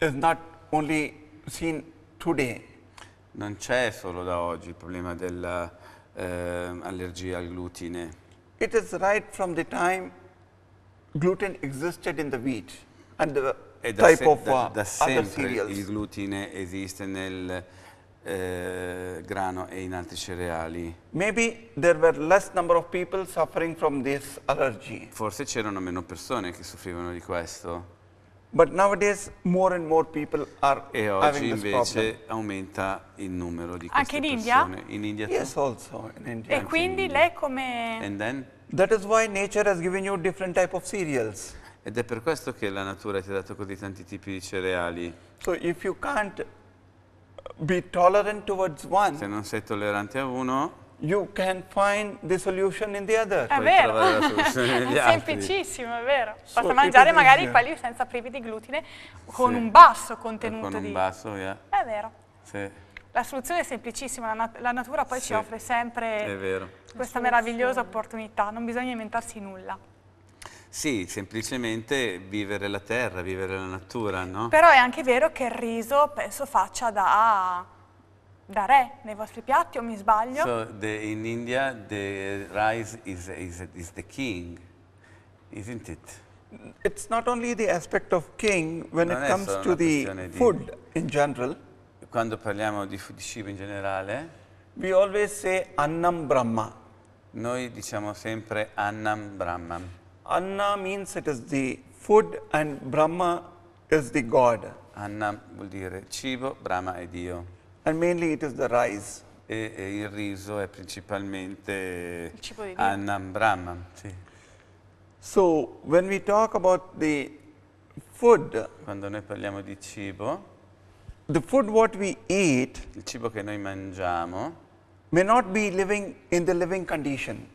is not only seen today. Non c'è solo da oggi il problema dell'allergia eh, al glutine. It is right from the time gluten existed in the wheat and the e da, type se, of, da, uh, da uh, sempre il glutine esiste nel uh, grano e in altri cereali. Maybe there were less number of people suffering from this allergy. Forse c'erano meno persone che soffrivano di questo. But nowadays more and more people are e oggi invece aumenta il numero di queste in persone. India? In India? Yes, also in India. E quindi in lei come... And then? That is why nature has given you different type of cereals. Ed è per questo che la natura ti ha dato così tanti tipi di cereali. So if you can't be tolerant towards one, se non sei tollerante a uno, you can find the solution in the other. È vero, è semplicissimo, è vero. So Basta mangiare magari i palii senza privi di glutine con sì. un basso contenuto con di... un basso, yeah. È vero. Sì. La soluzione è semplicissima, la, nat la natura poi sì. ci offre sempre questa meravigliosa opportunità, non bisogna inventarsi nulla. Sì, semplicemente vivere la terra, vivere la natura, no? Però è anche vero che il riso penso faccia da, da re nei vostri piatti, o mi sbaglio? So the, in India the rice is, is, is the king, isn't it? It's not only the aspect of king when non it comes to the food di... in general. Quando parliamo di, di cibo in generale. We always say annam brahma. Noi diciamo sempre annam brahma. Anna means it is the food and Brahma is the god. Anna vuol dire cibo, Brahma è Dio. And mainly it is the rice. E, e il riso è principalmente Anna Brahma. Sì. So when we talk about the food, quando noi parliamo di cibo, the food what we eat, il cibo che noi mangiamo, may not be living in the living condition.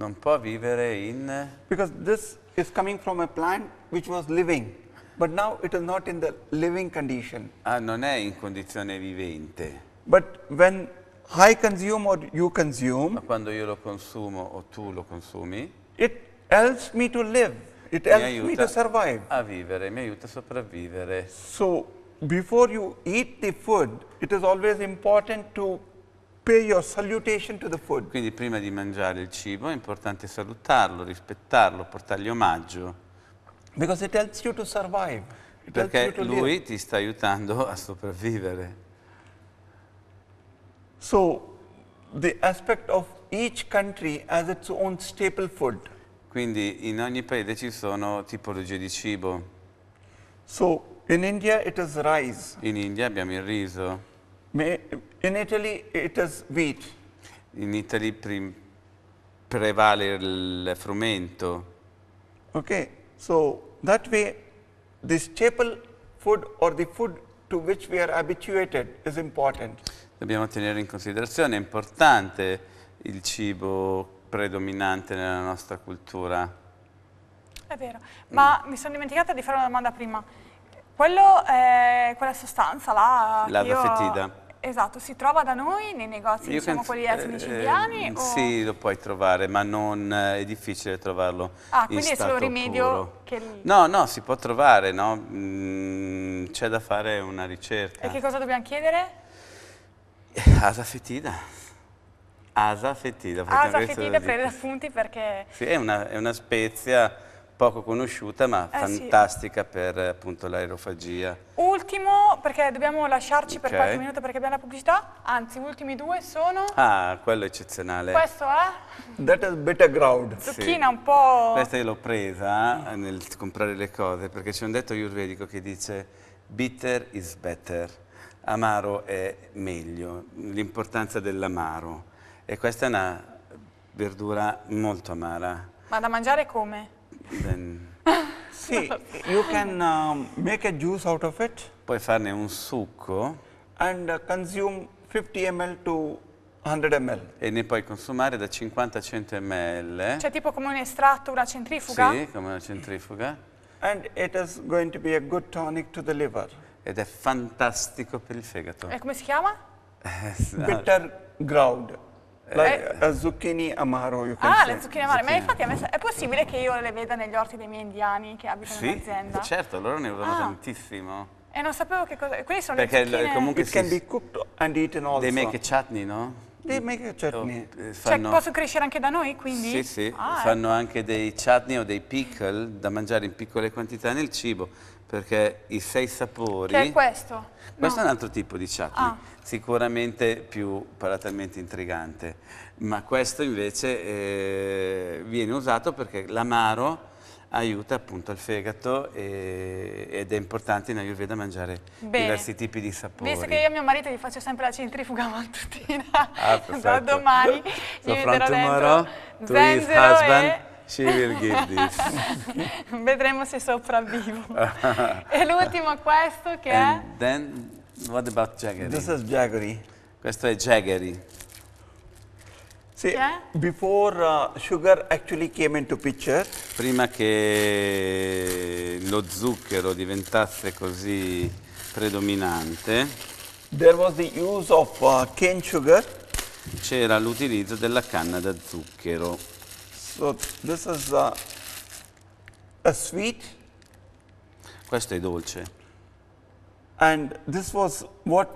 Non può vivere in... Because this is coming from a plant which was living, but now it is not in the living condition. Ah, non è in condizione vivente. But when I consume or you consume, ma quando io lo consumo o tu lo consumi, it helps me to live, it helps me to survive. A vivere, mi aiuta a sopravvivere. So, before you eat the food, it is always important to pay your salutation to the food. Quindi prima di mangiare il cibo è importante salutarlo, rispettarlo, portargli omaggio. Because it helps you to survive. It Perché to lui live. ti sta aiutando a sopravvivere. So, the aspect of each country has its own staple food. Quindi in ogni paese ci sono tipologie di cibo. So, in India it is rice. In India abbiamo il riso. In Italy it is wheat. In Italy prevale il frumento. Ok, so that way the staple food or the food to which we are habituated is important. Dobbiamo tenere in considerazione, è importante il cibo predominante nella nostra cultura. È vero, ma mm. mi sono dimenticata di fare una domanda prima. Quello, eh, quella sostanza là... La io... Esatto, si trova da noi nei negozi, Io diciamo quelli eh, siciliani? Eh, o... Sì, lo puoi trovare, ma non eh, è difficile trovarlo. Ah, quindi è solo rimedio puro. che. No, no, si può trovare, no? Mm, c'è da fare una ricerca. E che cosa dobbiamo chiedere? Eh, asa fetida. Asa fetida. Asa fetida, prendere appunti perché. Sì, è una, è una spezia poco conosciuta ma eh, fantastica sì. per appunto l'aerofagia. Ultimo, perché dobbiamo lasciarci okay. per qualche minuto perché abbiamo la pubblicità, anzi gli ultimi due sono... Ah, quello eccezionale. Questo è? Eh? That is better ground. Zucchina sì. un po'... Questa io l'ho presa eh, nel comprare le cose perché c'è un detto ayurvedico che dice bitter is better, amaro è meglio, l'importanza dell'amaro e questa è una verdura molto amara. Ma da mangiare come? then see, you can um, make a juice out of it. Puoi farne un succo. And uh, consume 50 ml to 100 ml. E ne puoi consumare da 50 a 100 ml. Cioè tipo come un estratto, una centrifuga? Sì, come una centrifuga. And it is going to be a good tonic to the liver. Ed è fantastico per il fegato. E come si chiama? Eh, Bitter ground. La, eh, eh zucchini amaro, io ah, penso. Ah, le zucchine amare, zucchine. ma infatti me, è possibile che io le veda negli orti dei miei indiani che abitano sì, in azienda? Sì, eh, certo, loro ne usano ah. tantissimo. E non sapevo che cosa... Quelli sono Perché le zucchine... Perché comunque... It si... can be cooked and eaten also. They make a chutney, no? They make a oh, chutney. Oh, fanno... Cioè, posso crescere anche da noi, quindi? Sì, sì. Ah, fanno ecco. anche dei chutney o dei pickle da mangiare in piccole quantità nel cibo perché i sei sapori... Che è questo? Questo no. è un altro tipo di chutney, ah. sicuramente più palatalmente intrigante, ma questo invece eh, viene usato perché l'amaro aiuta appunto il fegato e, ed è importante in Ayurveda mangiare Bene. diversi tipi di sapori. Visto che io a mio marito gli faccio sempre la centrifuga mattutina, ah, da domani gli metterò dentro zenzero e Civil Guinness. Vedremo se sopravvivo. e l'ultimo questo che And è? Then what about Jaggery? This is Jaggery. Questo è Jaggery. See, yeah? before uh, sugar actually came into picture. Prima che lo zucchero diventasse così predominante. There was the use of uh, cane sugar. C'era l'utilizzo della canna da zucchero. So this is a, a sweet. Questo è dolce. And this was what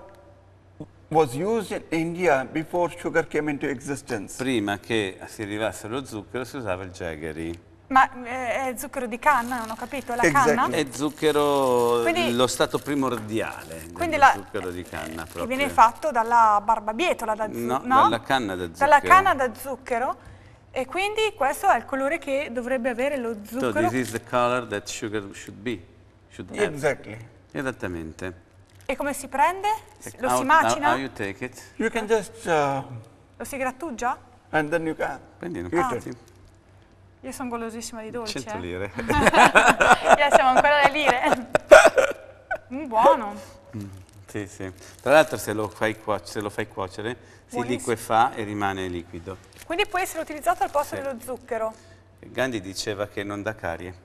was used in India before sugar came into existence. Prima che si arrivasse lo zucchero si usava il jaggery. Ma eh, è zucchero di canna, non ho capito, la exactly. canna? È zucchero, quindi, lo stato primordiale quindi la, zucchero di canna. Proprio. Che viene fatto dalla barbabietola da zucchero, no, no? dalla canna da zucchero. Dalla canna da zucchero e quindi questo è il colore che dovrebbe avere lo zucchero. So this is the color that sugar should be. Should exactly. Esattamente. E come si prende? Lo how, si macina? How you take it? You can just... Uh, lo si grattugia? And then you can. Prendi un ah. Io sono golosissima di dolce. 100 eh. lire. Eh? yeah, siamo ancora alle lire. Mm, buono. Mm, sì, sì. Tra l'altro se, se lo fai cuocere, si liquefà e rimane liquido. Quindi può essere utilizzato al posto sì. dello zucchero? Gandhi diceva che non dà carie.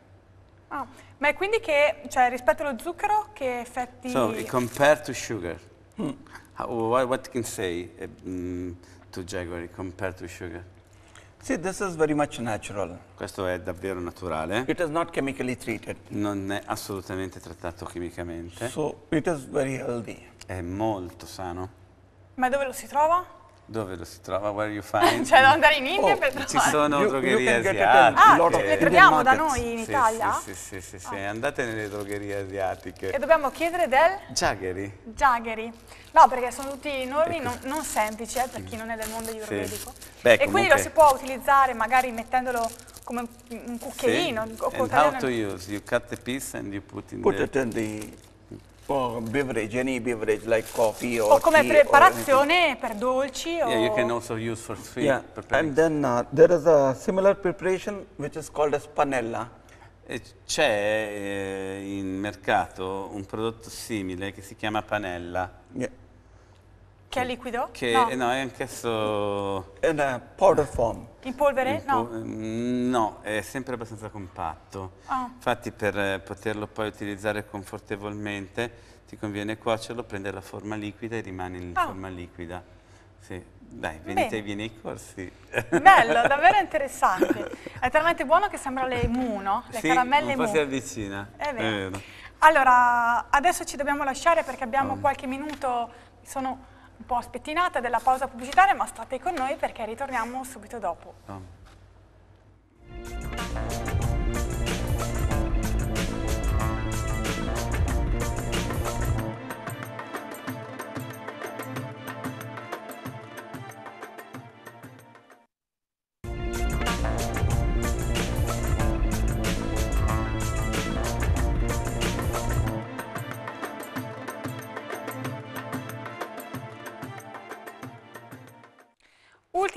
Ah, ma è quindi che, cioè, rispetto allo zucchero, che effetti... So, compared to sugar, mm. How, what, what can say uh, to jaggery compared to sugar? Sì, this is very much natural. Questo è davvero naturale. It is not chemically treated. Non è assolutamente trattato chimicamente. So, it is very healthy. È molto sano. Ma dove lo si trova? Dove lo si trova? Where you find? cioè, devo andare in oh, India oh, per trovare. Ci sono you, drogherie you asiatiche. Ah, le troviamo da noi in sì, Italia? Sì, sì, sì, sì, oh. andate nelle drogherie asiatiche. E dobbiamo chiedere del? Jaggery. Jaggery. No, perché sono tutti nomi ecco. non, non, semplici, eh, per chi non è del mondo ayurvedico. Sì. Beh, e comunque... quindi lo si può utilizzare magari mettendolo come un cucchiaino. Sì. And how to use? You cut the piece and you put in put the... It in the or beverage, any beverage like coffee or, or come preparazione or per dolci yeah, Yeah, you can also use for sweet yeah. Preparing. And then uh, there is a similar preparation which is called as panella. C'è eh, in mercato un prodotto simile che si chiama panella. Yeah. Che è liquido? Che no. Eh, no è anch'esso... È una powder form. In polvere? In po no. Mm, no, è sempre abbastanza compatto. Oh. Infatti per eh, poterlo poi utilizzare confortevolmente ti conviene cuocerlo, prende la forma liquida e rimane in oh. forma liquida. Sì. Dai, venite e vieni ai corsi. Bello, davvero interessante. È talmente buono che sembra le mu, no? Le sì, caramelle mu. Sì, si avvicina. È vero. È vero. Allora, adesso ci dobbiamo lasciare perché abbiamo oh. qualche minuto, sono un po' spettinata della pausa pubblicitaria, ma state con noi perché ritorniamo subito dopo. No. Ah.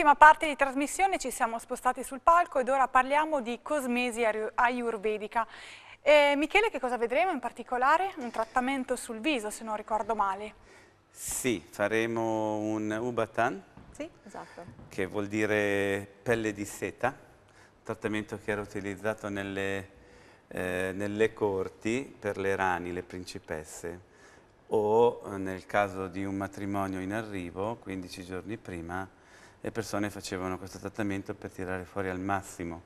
ultima parte di trasmissione ci siamo spostati sul palco ed ora parliamo di cosmesi ayurvedica. Eh, Michele, che cosa vedremo in particolare? Un trattamento sul viso, se non ricordo male. Sì, faremo un Ubatan, sì, esatto. che vuol dire pelle di seta, trattamento che era utilizzato nelle, eh, nelle corti per le rani, le principesse o nel caso di un matrimonio in arrivo, 15 giorni prima, le persone facevano questo trattamento per tirare fuori al massimo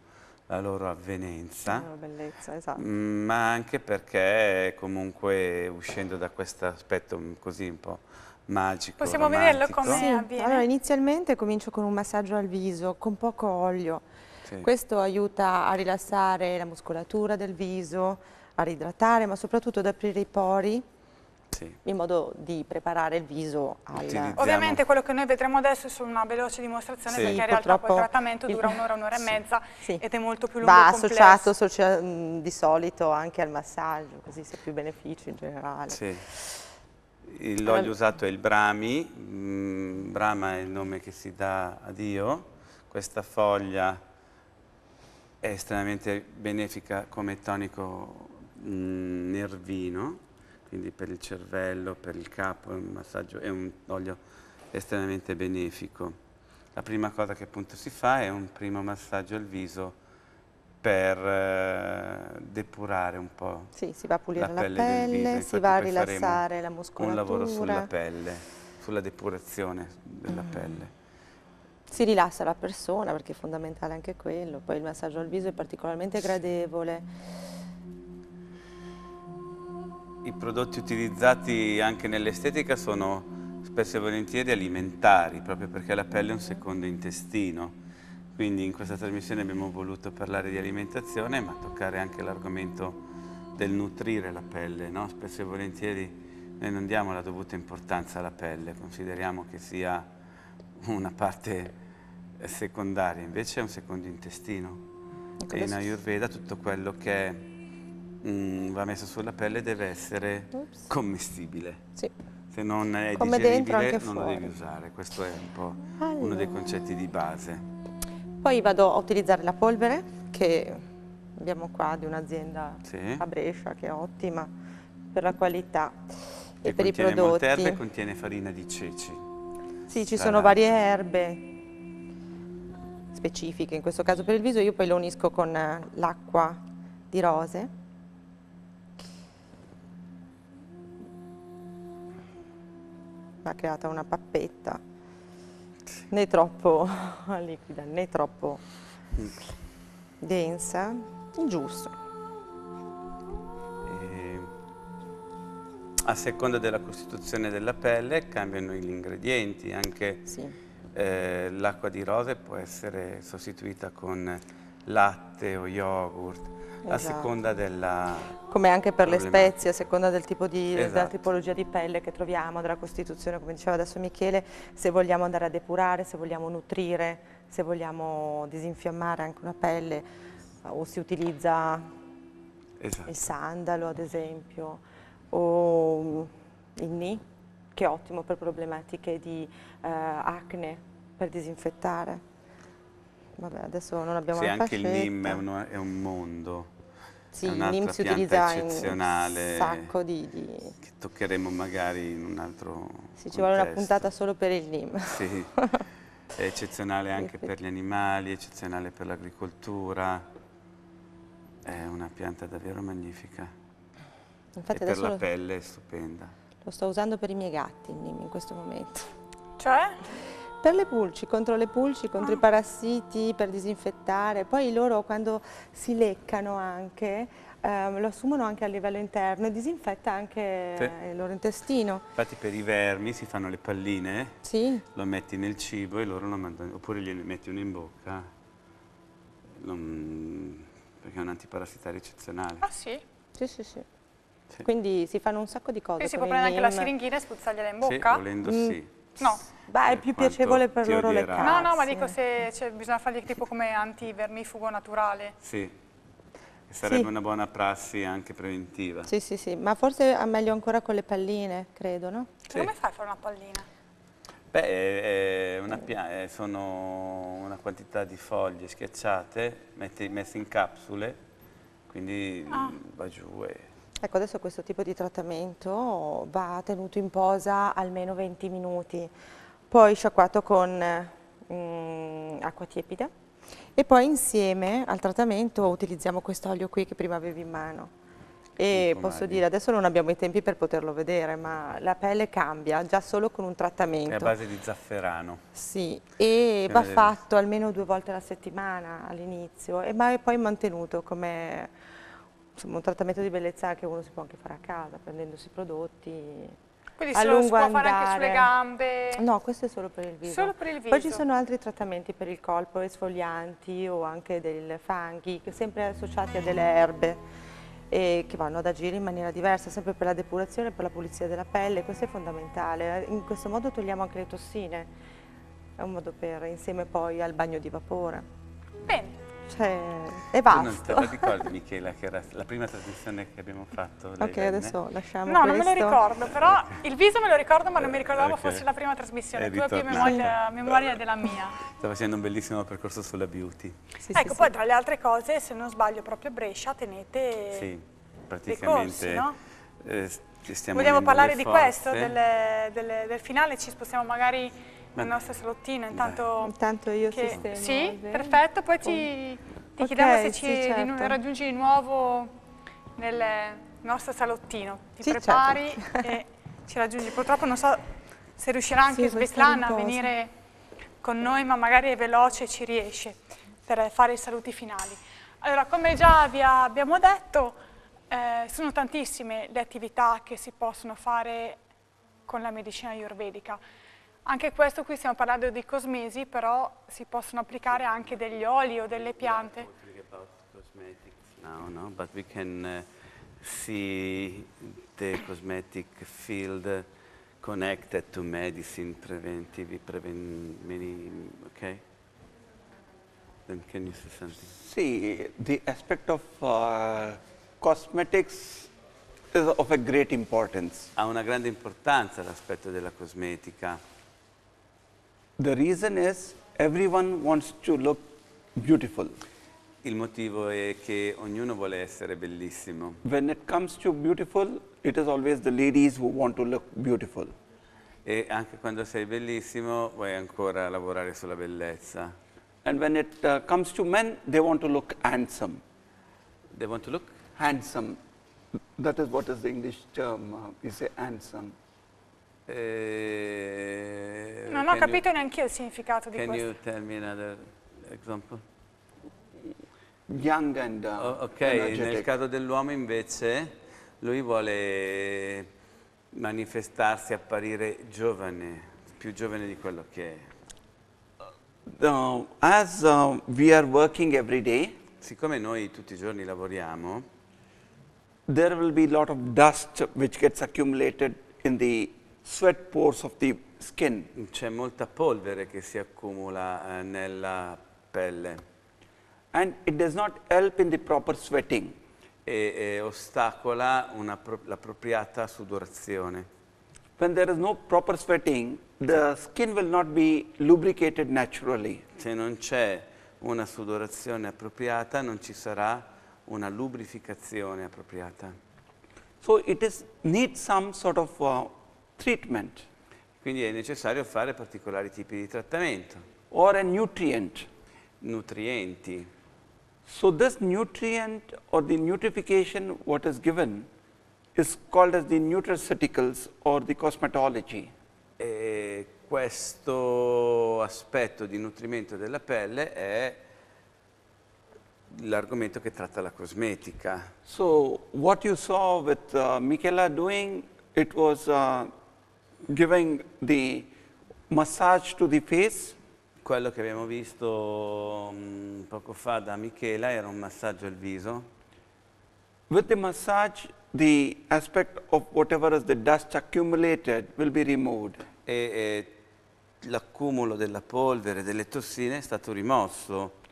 la loro avvenenza, la loro bellezza, esatto. Mm, ma anche perché comunque uscendo da questo aspetto così un po' magico, Possiamo romantico. vederlo come sì. avviene? Allora inizialmente comincio con un massaggio al viso con poco olio, sì. questo aiuta a rilassare la muscolatura del viso, a ridratare ma soprattutto ad aprire i pori sì. in modo di preparare il viso alla... Ovviamente quello che noi vedremo adesso è solo una veloce dimostrazione sì. perché in realtà Purtroppo poi il trattamento dura un'ora, un'ora e mezza ed è molto più lungo Va associato socia di solito anche al massaggio, così si ha più benefici in generale. sì L'olio usato è il Brahmi, Brahma è il nome che si dà a Dio, questa foglia è estremamente benefica come tonico nervino quindi per il cervello, per il capo, è un massaggio, è un olio estremamente benefico. La prima cosa che appunto si fa è un primo massaggio al viso per eh, depurare un po' sì, si va a pulire la, la pelle, viso, si va a rilassare la muscolatura. Un lavoro sulla pelle, sulla depurazione della mm. pelle. Si rilassa la persona perché è fondamentale anche quello, poi il massaggio al viso è particolarmente gradevole i prodotti utilizzati anche nell'estetica sono spesso e volentieri alimentari, proprio perché la pelle è un secondo intestino. Quindi in questa trasmissione abbiamo voluto parlare di alimentazione, ma toccare anche l'argomento del nutrire la pelle. No? Spesso e volentieri noi non diamo la dovuta importanza alla pelle, consideriamo che sia una parte secondaria, invece è un secondo intestino. E in Ayurveda tutto quello che è mh, mm, va messo sulla pelle deve essere Oops. commestibile. Sì. Se non è Come digeribile non lo devi usare, questo è un po' allora. uno dei concetti di base. Poi vado a utilizzare la polvere che abbiamo qua di un'azienda sì. a Brescia che è ottima per la qualità e, per i prodotti. Molte erbe contiene farina di ceci. Sì, ci sono varie erbe specifiche, in questo caso per il viso, io poi lo unisco con eh, l'acqua di rose va creata una pappetta, né troppo liquida né troppo densa, il giusto. Ehm, a seconda della costituzione della pelle cambiano gli ingredienti, anche sì. eh, l'acqua di rose può essere sostituita con latte o yogurt, esatto. a seconda della... Come anche per le spezie, a seconda del tipo di, esatto. della tipologia di pelle che troviamo, della costituzione, come diceva adesso Michele, se vogliamo andare a depurare, se vogliamo nutrire, se vogliamo disinfiammare anche una pelle, o si utilizza esatto. il sandalo ad esempio, o il ni, che è ottimo per problematiche di eh, acne, per disinfettare. Vabbè, adesso non abbiamo sì, la anche fascetta. il NIM è un, è un mondo. Sì, il NIM si utilizza in un sacco di, di, Che toccheremo magari in un altro Sì, ci vuole una puntata solo per il NIM. Sì, è eccezionale anche per gli animali, eccezionale per l'agricoltura. È una pianta davvero magnifica. Infatti e per la pelle è stupenda. Lo sto usando per i miei gatti il NIM in questo momento. Cioè? Per le pulci, contro le pulci, contro ah. i parassiti, per disinfettare, poi loro quando si leccano anche, ehm, lo assumono anche a livello interno e disinfetta anche sì. il loro intestino. Infatti per i vermi si fanno le palline, sì. lo metti nel cibo e loro lo mandano, oppure gliene metti uno in bocca, non, perché è un antiparassitario eccezionale. Ah sì? Sì, sì, sì. Sì. Quindi si fanno un sacco di cose. Quindi si può prendere anche la siringhina e spruzzargliela in bocca? Mm. Sì, volendo sì. No. Beh, è più piacevole per loro le case. No, no, ma dico se cioè, bisogna fargli tipo come anti-vermifugo naturale. Sì. Sarebbe sì. una buona prassi anche preventiva. Sì, sì, sì, ma forse è meglio ancora con le palline, credo, no? Sì. Come fai a fare una pallina? Beh, una sono una quantità di foglie schiacciate, messe in capsule, quindi ah. va giù e... Ecco, adesso questo tipo di trattamento va tenuto in posa almeno 20 minuti, poi sciacquato con mh, mm, acqua tiepida e poi insieme al trattamento utilizziamo questo olio qui che prima avevi in mano. E pomaglia. Ecco, posso dire, adesso non abbiamo i tempi per poterlo vedere, ma la pelle cambia già solo con un trattamento. È a base di zafferano. Sì, e Come va fatto almeno due volte alla settimana all'inizio, ma è poi mantenuto come insomma, un trattamento di bellezza che uno si può anche fare a casa, prendendosi i prodotti. Quindi a lungo si può andare. fare anche sulle gambe? No, questo è solo per il viso. Solo per il viso. Poi ci sono altri trattamenti per il corpo, esfolianti o anche dei fanghi, sempre associati a delle erbe e che vanno ad agire in maniera diversa, sempre per la depurazione e per la pulizia della pelle, questo è fondamentale. In questo modo togliamo anche le tossine, è un modo per, insieme poi al bagno di vapore. Bene. Cioè, e basta. Non te lo ricordi Michela che era la prima trasmissione che abbiamo fatto? Ok, venne? adesso lasciamo No, questo. non me lo ricordo, però il viso me lo ricordo ma non mi ricordavo okay. fosse la prima trasmissione, eh, tu hai più memoria, memoria, della mia. Sta facendo un bellissimo percorso sulla beauty. Sì, ecco, sì, poi sì. tra le altre cose, se non sbaglio, proprio Brescia tenete Sì, praticamente... Corsi, no? eh, Vogliamo parlare di questo, delle, delle, del finale, ci spostiamo magari la nostra salottina, intanto, intanto io che... sistemo. Sì, perfetto, poi ti, ti okay, chiediamo se ci sì, certo. raggiungi di nuovo nel nostro salottino, ti sì, certo. prepari certo. e ci raggiungi. Purtroppo non so se riuscirà anche sì, Svetlana a venire con noi, ma magari è veloce e ci riesce per fare i saluti finali. Allora, come già vi abbiamo detto, eh, sono tantissime le attività che si possono fare con la medicina ayurvedica. Anche questo qui stiamo parlando di cosmesi, però si possono applicare anche degli oli o delle piante. Now, no? But we can uh, see the cosmetic field connected to medicine, preventive, prevent many, okay? Then can you say something? See, the aspect of uh, cosmetics is of a great importance. Ha una grande importanza l'aspetto della cosmetica. The reason is everyone wants to look beautiful. Il motivo è che ognuno vuole essere bellissimo. When it comes to beautiful, it is always the ladies who want to look beautiful. E anche quando sei bellissimo vuoi ancora lavorare sulla bellezza. And when it uh, comes to men, they want to look handsome. They want to look handsome. That is what is the English term. Uh, we say handsome. Eh, non ho capito neanche io il significato di can questo. Can you tell me another example? Young and uh, oh, Ok, energetic. nel caso dell'uomo invece lui vuole manifestarsi, apparire giovane, più giovane di quello che è. Uh, as uh, we are working every day, siccome noi tutti i giorni lavoriamo, there will be a lot of dust which gets accumulated in the sweat pores of the skin. C'è molta polvere che si accumula eh, nella pelle. And it does not help in the proper sweating. E, e ostacola pro l'appropriata sudorazione. When there is no proper sweating, the skin will not be lubricated naturally. Se non c'è una sudorazione appropriata, non ci sarà una lubrificazione appropriata. So it is, need some sort of uh, treatment, quindi è necessario fare particolari tipi di trattamento. Or a nutrient. Nutrienti. So this nutrient or the nutrification what is given is called as the nutraceuticals or the cosmetology. E questo aspetto di nutrimento della pelle è l'argomento che tratta la cosmetica. So what you saw with uh, Michela doing, it was uh, giving the massage to the face. Quello che abbiamo visto mm, poco fa da Michela era un massaggio al viso. With the massage, the aspect of whatever is the dust accumulated will be removed. E, e l'accumulo della polvere, delle tossine è stato rimosso.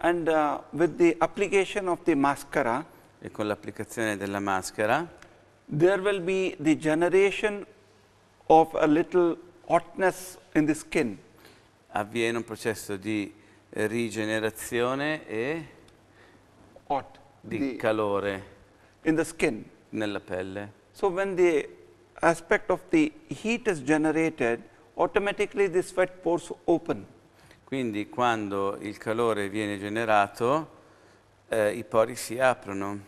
And uh, with the application of the mascara, e con l'applicazione della maschera, there will be the generation of a little hotness in the skin. Avviene un processo di rigenerazione e hot, di calore in the skin. nella pelle. So when the aspect of the heat is generated, automatically the sweat pores open. Quindi quando il calore viene generato, eh, i pori si aprono.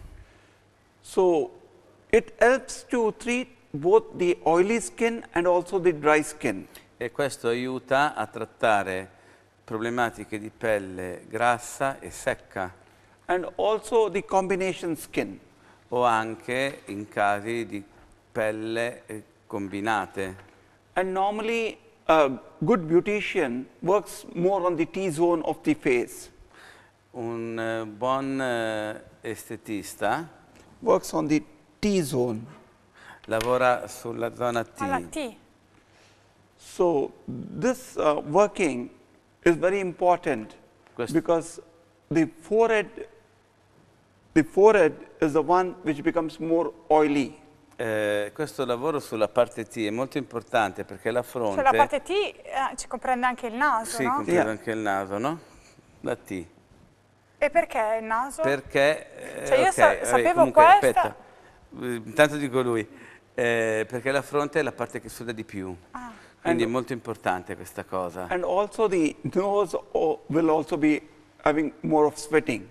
So it helps to treat both the oily skin and also the dry skin. E questo aiuta a trattare problematiche di pelle grassa e secca. And also the combination skin. O anche in casi di pelle eh, combinate. And normally a good beautician works more on the T-zone of the face. Un eh, buon eh, estetista works on the T-zone lavora sulla zona T. Alla T. So this uh, working is very important Questo. because the forehead the forehead is the one which becomes more oily. Eh, questo lavoro sulla parte T è molto importante perché la fronte... Cioè la parte T eh, ci comprende anche il naso, Sì, no? comprende yeah. anche il naso, no? La T. E perché il naso? Perché... Eh, cioè io okay, sa sapevo vabbè, comunque, questa... Aspetta, intanto dico lui eh, perché la fronte è la parte che suda di più. Ah. Quindi and, è molto importante questa cosa. And also the nose will also be having more of sweating.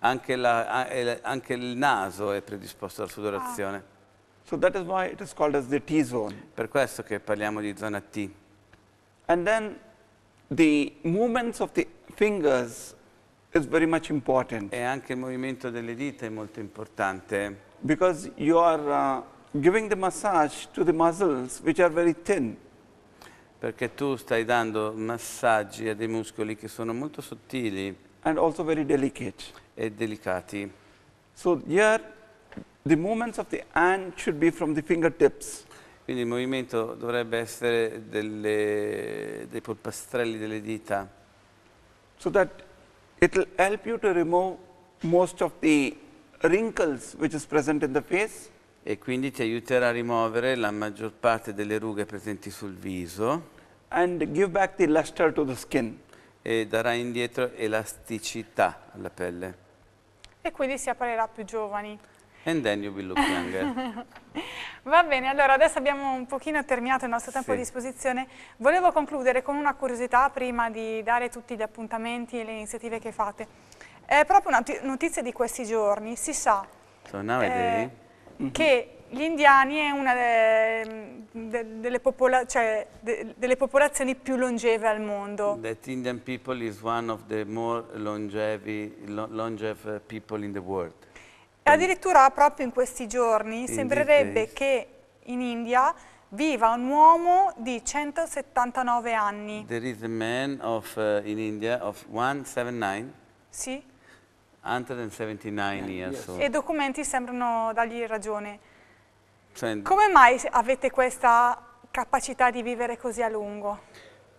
Anche, la, anche il naso è predisposto alla sudorazione. Ah. So that is why it is called as the T-zone. Per questo che parliamo di zona T. And then the movements of the fingers is very much important. E anche il movimento delle dita è molto importante. Because you are uh, giving the massage to the muscles which are very thin. Perché tu stai dando massaggi a dei muscoli che sono molto sottili. And also very delicate. E delicati. So here the movements of the hand should be from the fingertips. Quindi il movimento dovrebbe essere delle, dei polpastrelli delle dita. So that it will help you to remove most of the wrinkles which is present in the face e quindi ti aiuterà a rimuovere la maggior parte delle rughe presenti sul viso. And give back the luster to the skin. E darà indietro elasticità alla pelle. E quindi si apparirà più giovani. And then you will look younger. Va bene, allora adesso abbiamo un pochino terminato il nostro tempo sì. a disposizione. Volevo concludere con una curiosità prima di dare tutti gli appuntamenti e le iniziative che fate. È proprio una notizia di questi giorni, si sa. So now eh, Mhm. che gli indiani è una de, de, delle, popola cioè, de, delle, popolazioni più longeve al mondo. That Indian people is one of the more longevi, longeve people in the world. Addirittura proprio in questi giorni in sembrerebbe che in India viva un uomo di 179 anni. There is a man of, uh, in India of 179. Sì. 179 eh, years old. E i documenti sembrano dargli ragione. Cioè, Come mai avete questa capacità di vivere così a lungo?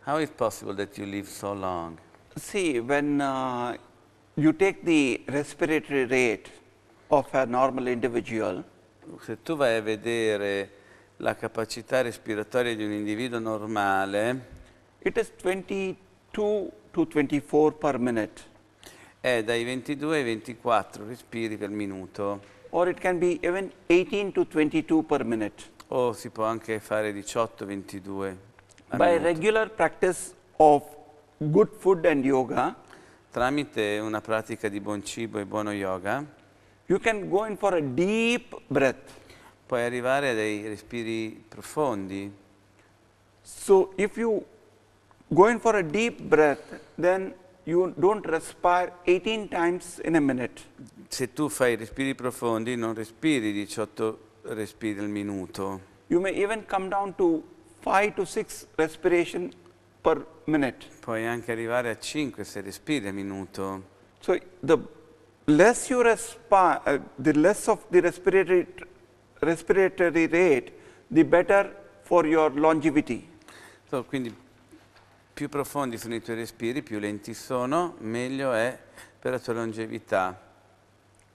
How is possible that you live so long? See, when uh, you take the respiratory rate of a normal individual, se tu vai a vedere la capacità respiratoria di un individuo normale, it is 22 to 24 per minute è dai 22 ai 24 respiri per minuto. Or it can be even 18 to 22 per minute. O si può anche fare 18-22 By minuto. regular practice of good food and yoga. Tramite una pratica di buon cibo e buono yoga. You can go in for a deep breath. Puoi arrivare a dei respiri profondi. So if you go in for a deep breath, then you don't respire 18 times in a minute. Se tu fai respiri profondi non respiri 18 respiri al minuto. You may even come down to 5 to 6 respiration per minute. Puoi anche arrivare a 5 se respiri al minuto. So the less you respire, uh, the less of the respiratory, respiratory rate, the better for your longevity. So, quindi più profondi sono i tuoi respiri, più lenti sono, meglio è per la tua longevità.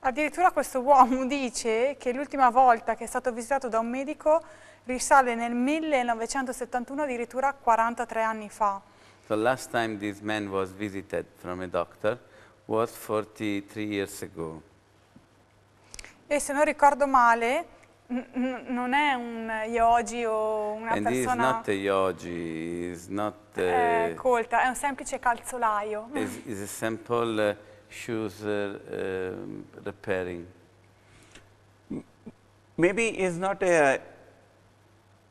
Addirittura questo uomo dice che l'ultima volta che è stato visitato da un medico risale nel 1971, addirittura 43 anni fa. The last time this man was visited from a doctor was 43 years ago. E se non ricordo male, non è un yogi o una And persona... And he's not a yogi, he's not... Eh, a... È colta, è un semplice calzolaio. Mm. It's, is a simple uh, shoes uh, um, repairing. Maybe he's not a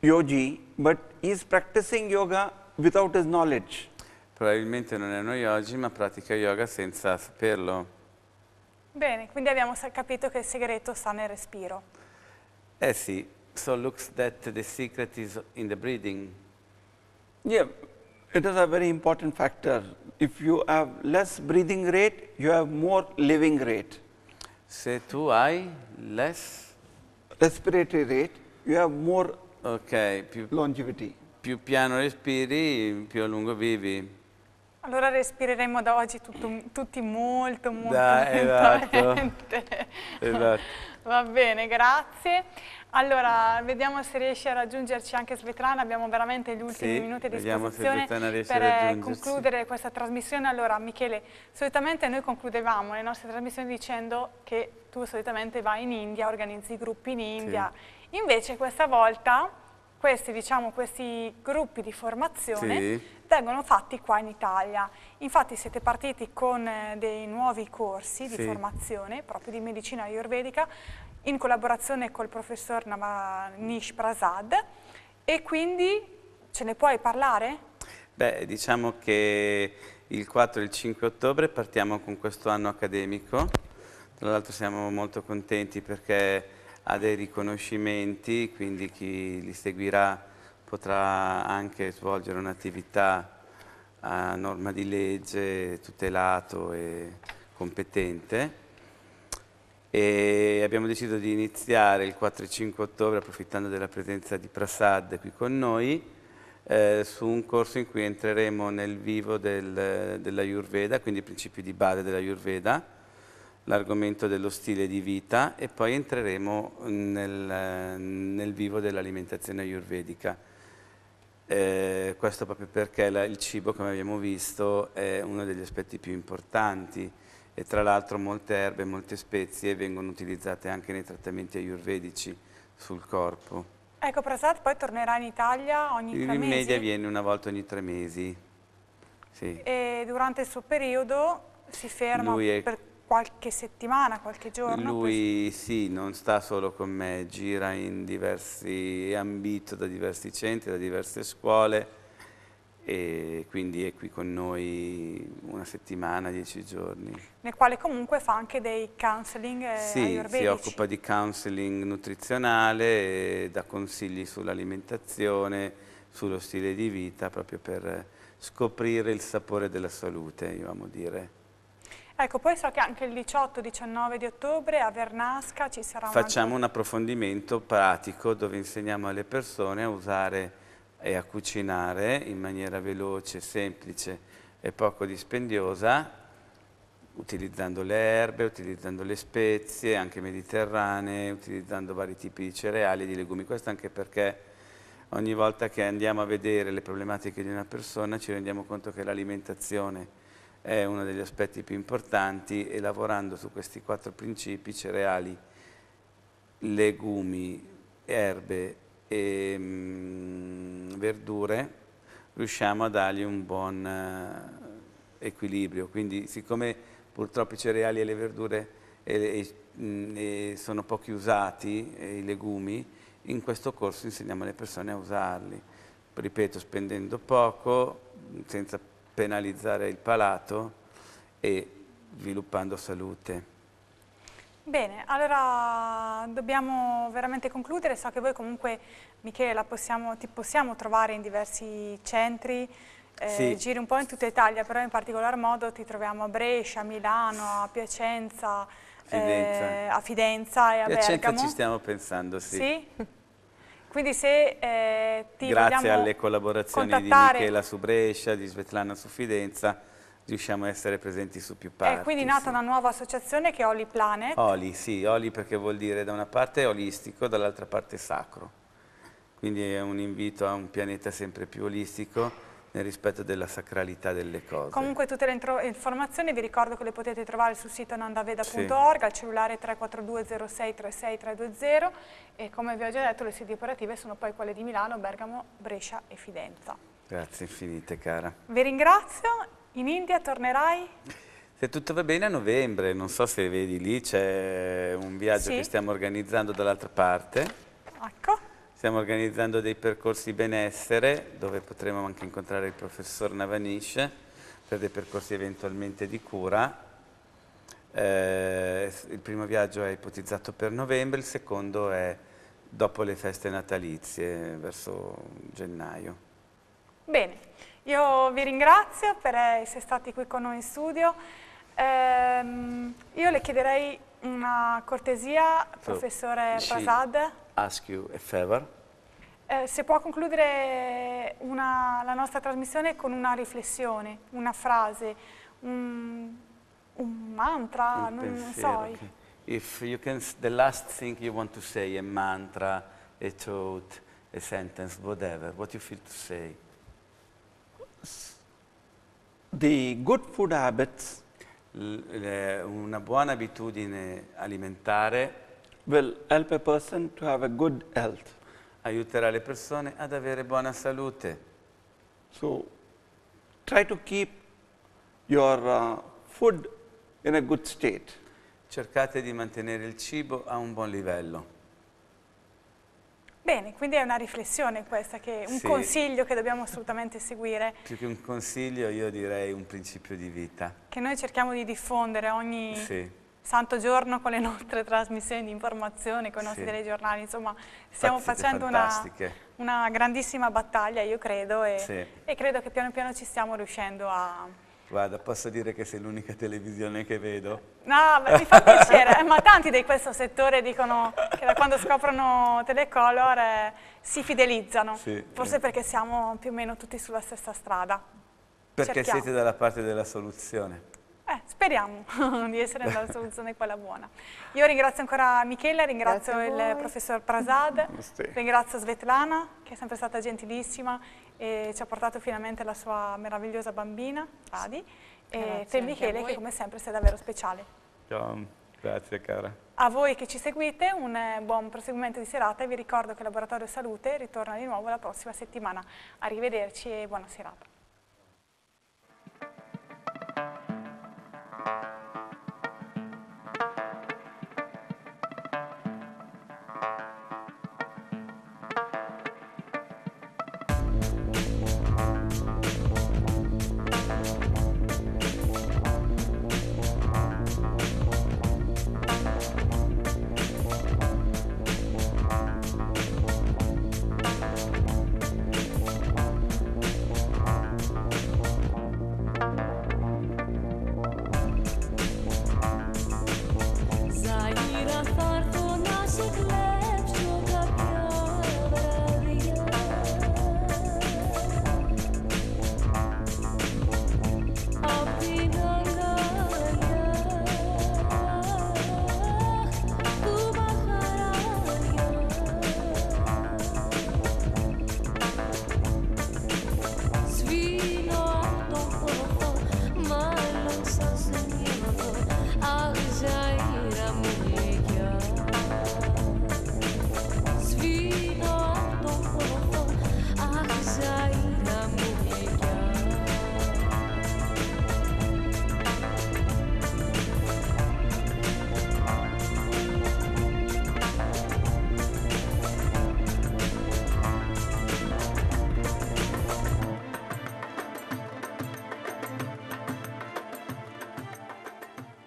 yogi, but he's practicing yoga without his knowledge. Probabilmente non è uno yogi, ma pratica yoga senza saperlo. Bene, quindi abbiamo capito che il segreto sta nel respiro. Essie, eh so looks that the secret is in the breathing. Yeah, it is a very important factor. If you have less breathing rate, you have more living rate. Say to I less respiratory rate, you have more okay, più, longevity. Più piano respiri, più a lungo vivi. Allora respireremo da oggi tutto, tutti molto molto da, esatto. esatto. Va bene, grazie. Allora, vediamo se riesce a raggiungerci anche Svetlana, abbiamo veramente gli ultimi sì, minuti a disposizione per eh, concludere questa trasmissione. Allora, Michele, solitamente noi concludevamo le nostre trasmissioni dicendo che tu solitamente vai in India, organizzi gruppi in India, sì. invece questa volta questi, diciamo, questi gruppi di formazione sì vengono fatti qua in Italia. Infatti siete partiti con eh, dei nuovi corsi di sì. formazione proprio di medicina ayurvedica in collaborazione col professor Nish Prasad e quindi ce ne puoi parlare? Beh, diciamo che il 4 e il 5 ottobre partiamo con questo anno accademico, tra l'altro siamo molto contenti perché ha dei riconoscimenti, quindi chi li seguirà potrà anche svolgere un'attività a eh, norma di legge, tutelato e competente. E abbiamo deciso di iniziare il 4 e 5 ottobre, approfittando della presenza di Prasad qui con noi, eh, su un corso in cui entreremo nel vivo del, della Ayurveda, quindi i principi di base della Ayurveda, l'argomento dello stile di vita e poi entreremo nel, nel vivo dell'alimentazione ayurvedica. Eh, questo proprio perché la, il cibo, come abbiamo visto, è uno degli aspetti più importanti e tra l'altro molte erbe, molte spezie vengono utilizzate anche nei trattamenti ayurvedici sul corpo. Ecco, Prasad poi tornerà in Italia ogni in tre mesi? In media viene una volta ogni tre mesi, sì. E durante il suo periodo si ferma Lui è... per qualche settimana, qualche giorno? Lui sì, non sta solo con me, gira in diversi ambiti, da diversi centri, da diverse scuole e quindi è qui con noi una settimana, dieci giorni. Nel quale comunque fa anche dei counseling eh, sì, si occupa di counseling nutrizionale, dà consigli sull'alimentazione, sullo stile di vita, proprio per scoprire il sapore della salute, io amo dire. Ecco, poi so che anche il 18-19 di ottobre a Vernasca ci sarà una... Facciamo un approfondimento pratico dove insegniamo alle persone a usare e a cucinare in maniera veloce, semplice e poco dispendiosa, utilizzando le erbe, utilizzando le spezie, anche mediterranee, utilizzando vari tipi di cereali e di legumi. Questo anche perché ogni volta che andiamo a vedere le problematiche di una persona ci rendiamo conto che l'alimentazione è è uno degli aspetti più importanti e lavorando su questi quattro principi, cereali, legumi, erbe e mh, mm, verdure, riusciamo a dargli un buon eh, equilibrio. Quindi siccome purtroppo i cereali e le verdure e, e, mh, mm, e sono pochi usati, i legumi, in questo corso insegniamo alle persone a usarli, ripeto, spendendo poco, senza penalizzare il palato e sviluppando salute. Bene, allora dobbiamo veramente concludere, so che voi comunque Michele possiamo, ti possiamo trovare in diversi centri, eh, sì. giri un po' in tutta Italia, però in particolar modo ti troviamo a Brescia, a Milano, a Piacenza, Fidenza. Eh, a Fidenza e a Piacenza Bergamo. Piacenza ci stiamo pensando, sì. Sì? Quindi se eh, ti Grazie alle collaborazioni contattare... di Michela su Brescia, di Svetlana su Fidenza, riusciamo a essere presenti su più eh, parti. È quindi nata sì. una nuova associazione che è Oli Planet. Oli, sì, Oli perché vuol dire da una parte olistico, dall'altra parte sacro. Quindi è un invito a un pianeta sempre più olistico nel rispetto della sacralità delle cose. Comunque tutte le informazioni vi ricordo che le potete trovare sul sito nandaveda.org, sì. al cellulare 342 06 36 320 e come vi ho già detto le sedi operative sono poi quelle di Milano, Bergamo, Brescia e Fidenza. Grazie infinite cara. Vi ringrazio, in India tornerai? Se tutto va bene a novembre, non so se vedi lì, c'è un viaggio sì. che stiamo organizzando dall'altra parte. Ecco. Stiamo organizzando dei percorsi benessere, dove potremo anche incontrare il professor Navanish per dei percorsi eventualmente di cura. Eh, il primo viaggio è ipotizzato per novembre, il secondo è dopo le feste natalizie, verso gennaio. Bene, io vi ringrazio per essere stati qui con noi in studio. Eh, io le chiederei una cortesia, so, professore Prasad. Ask you a favor. Eh, se può concludere una, la nostra trasmissione con una riflessione, una frase, un, un mantra, un non, pensiero, non so. Okay. If you can, the last thing you want to say, a mantra, a thought, a sentence, whatever, what you feel to say. The good food habits una buona abitudine alimentare will help a person to have a good health. Aiuterà le persone ad avere buona salute. So try to keep your uh, food in a good state. Cercate di mantenere il cibo a un buon livello. Bene, quindi è una riflessione questa, che un sì. consiglio che dobbiamo assolutamente seguire. Più che un consiglio io direi un principio di vita. Che noi cerchiamo di diffondere ogni sì. santo giorno con le nostre trasmissioni di informazione, con i nostri sì. telegiornali, insomma stiamo facendo una, una, grandissima battaglia io credo e, e credo che piano piano ci stiamo riuscendo a, Guarda, posso dire che sei l'unica televisione che vedo? No, ma mi fa piacere, eh, ma tanti di questo settore dicono che da quando scoprono Telecolor eh, si fidelizzano, sì, eh. forse eh. perché siamo più o meno tutti sulla stessa strada. Perché Cerchiamo. siete dalla parte della soluzione. Eh, speriamo di essere nella soluzione quella buona. Io ringrazio ancora Michele, ringrazio il professor Prasad, ringrazio Svetlana che è sempre stata gentilissima e ci ha portato finalmente la sua meravigliosa bambina, Adi, grazie e te Michele che come sempre sei davvero speciale. Ciao, grazie cara. A voi che ci seguite un eh, buon proseguimento di serata e vi ricordo che il Laboratorio Salute ritorna di nuovo la prossima settimana. Arrivederci e buona serata.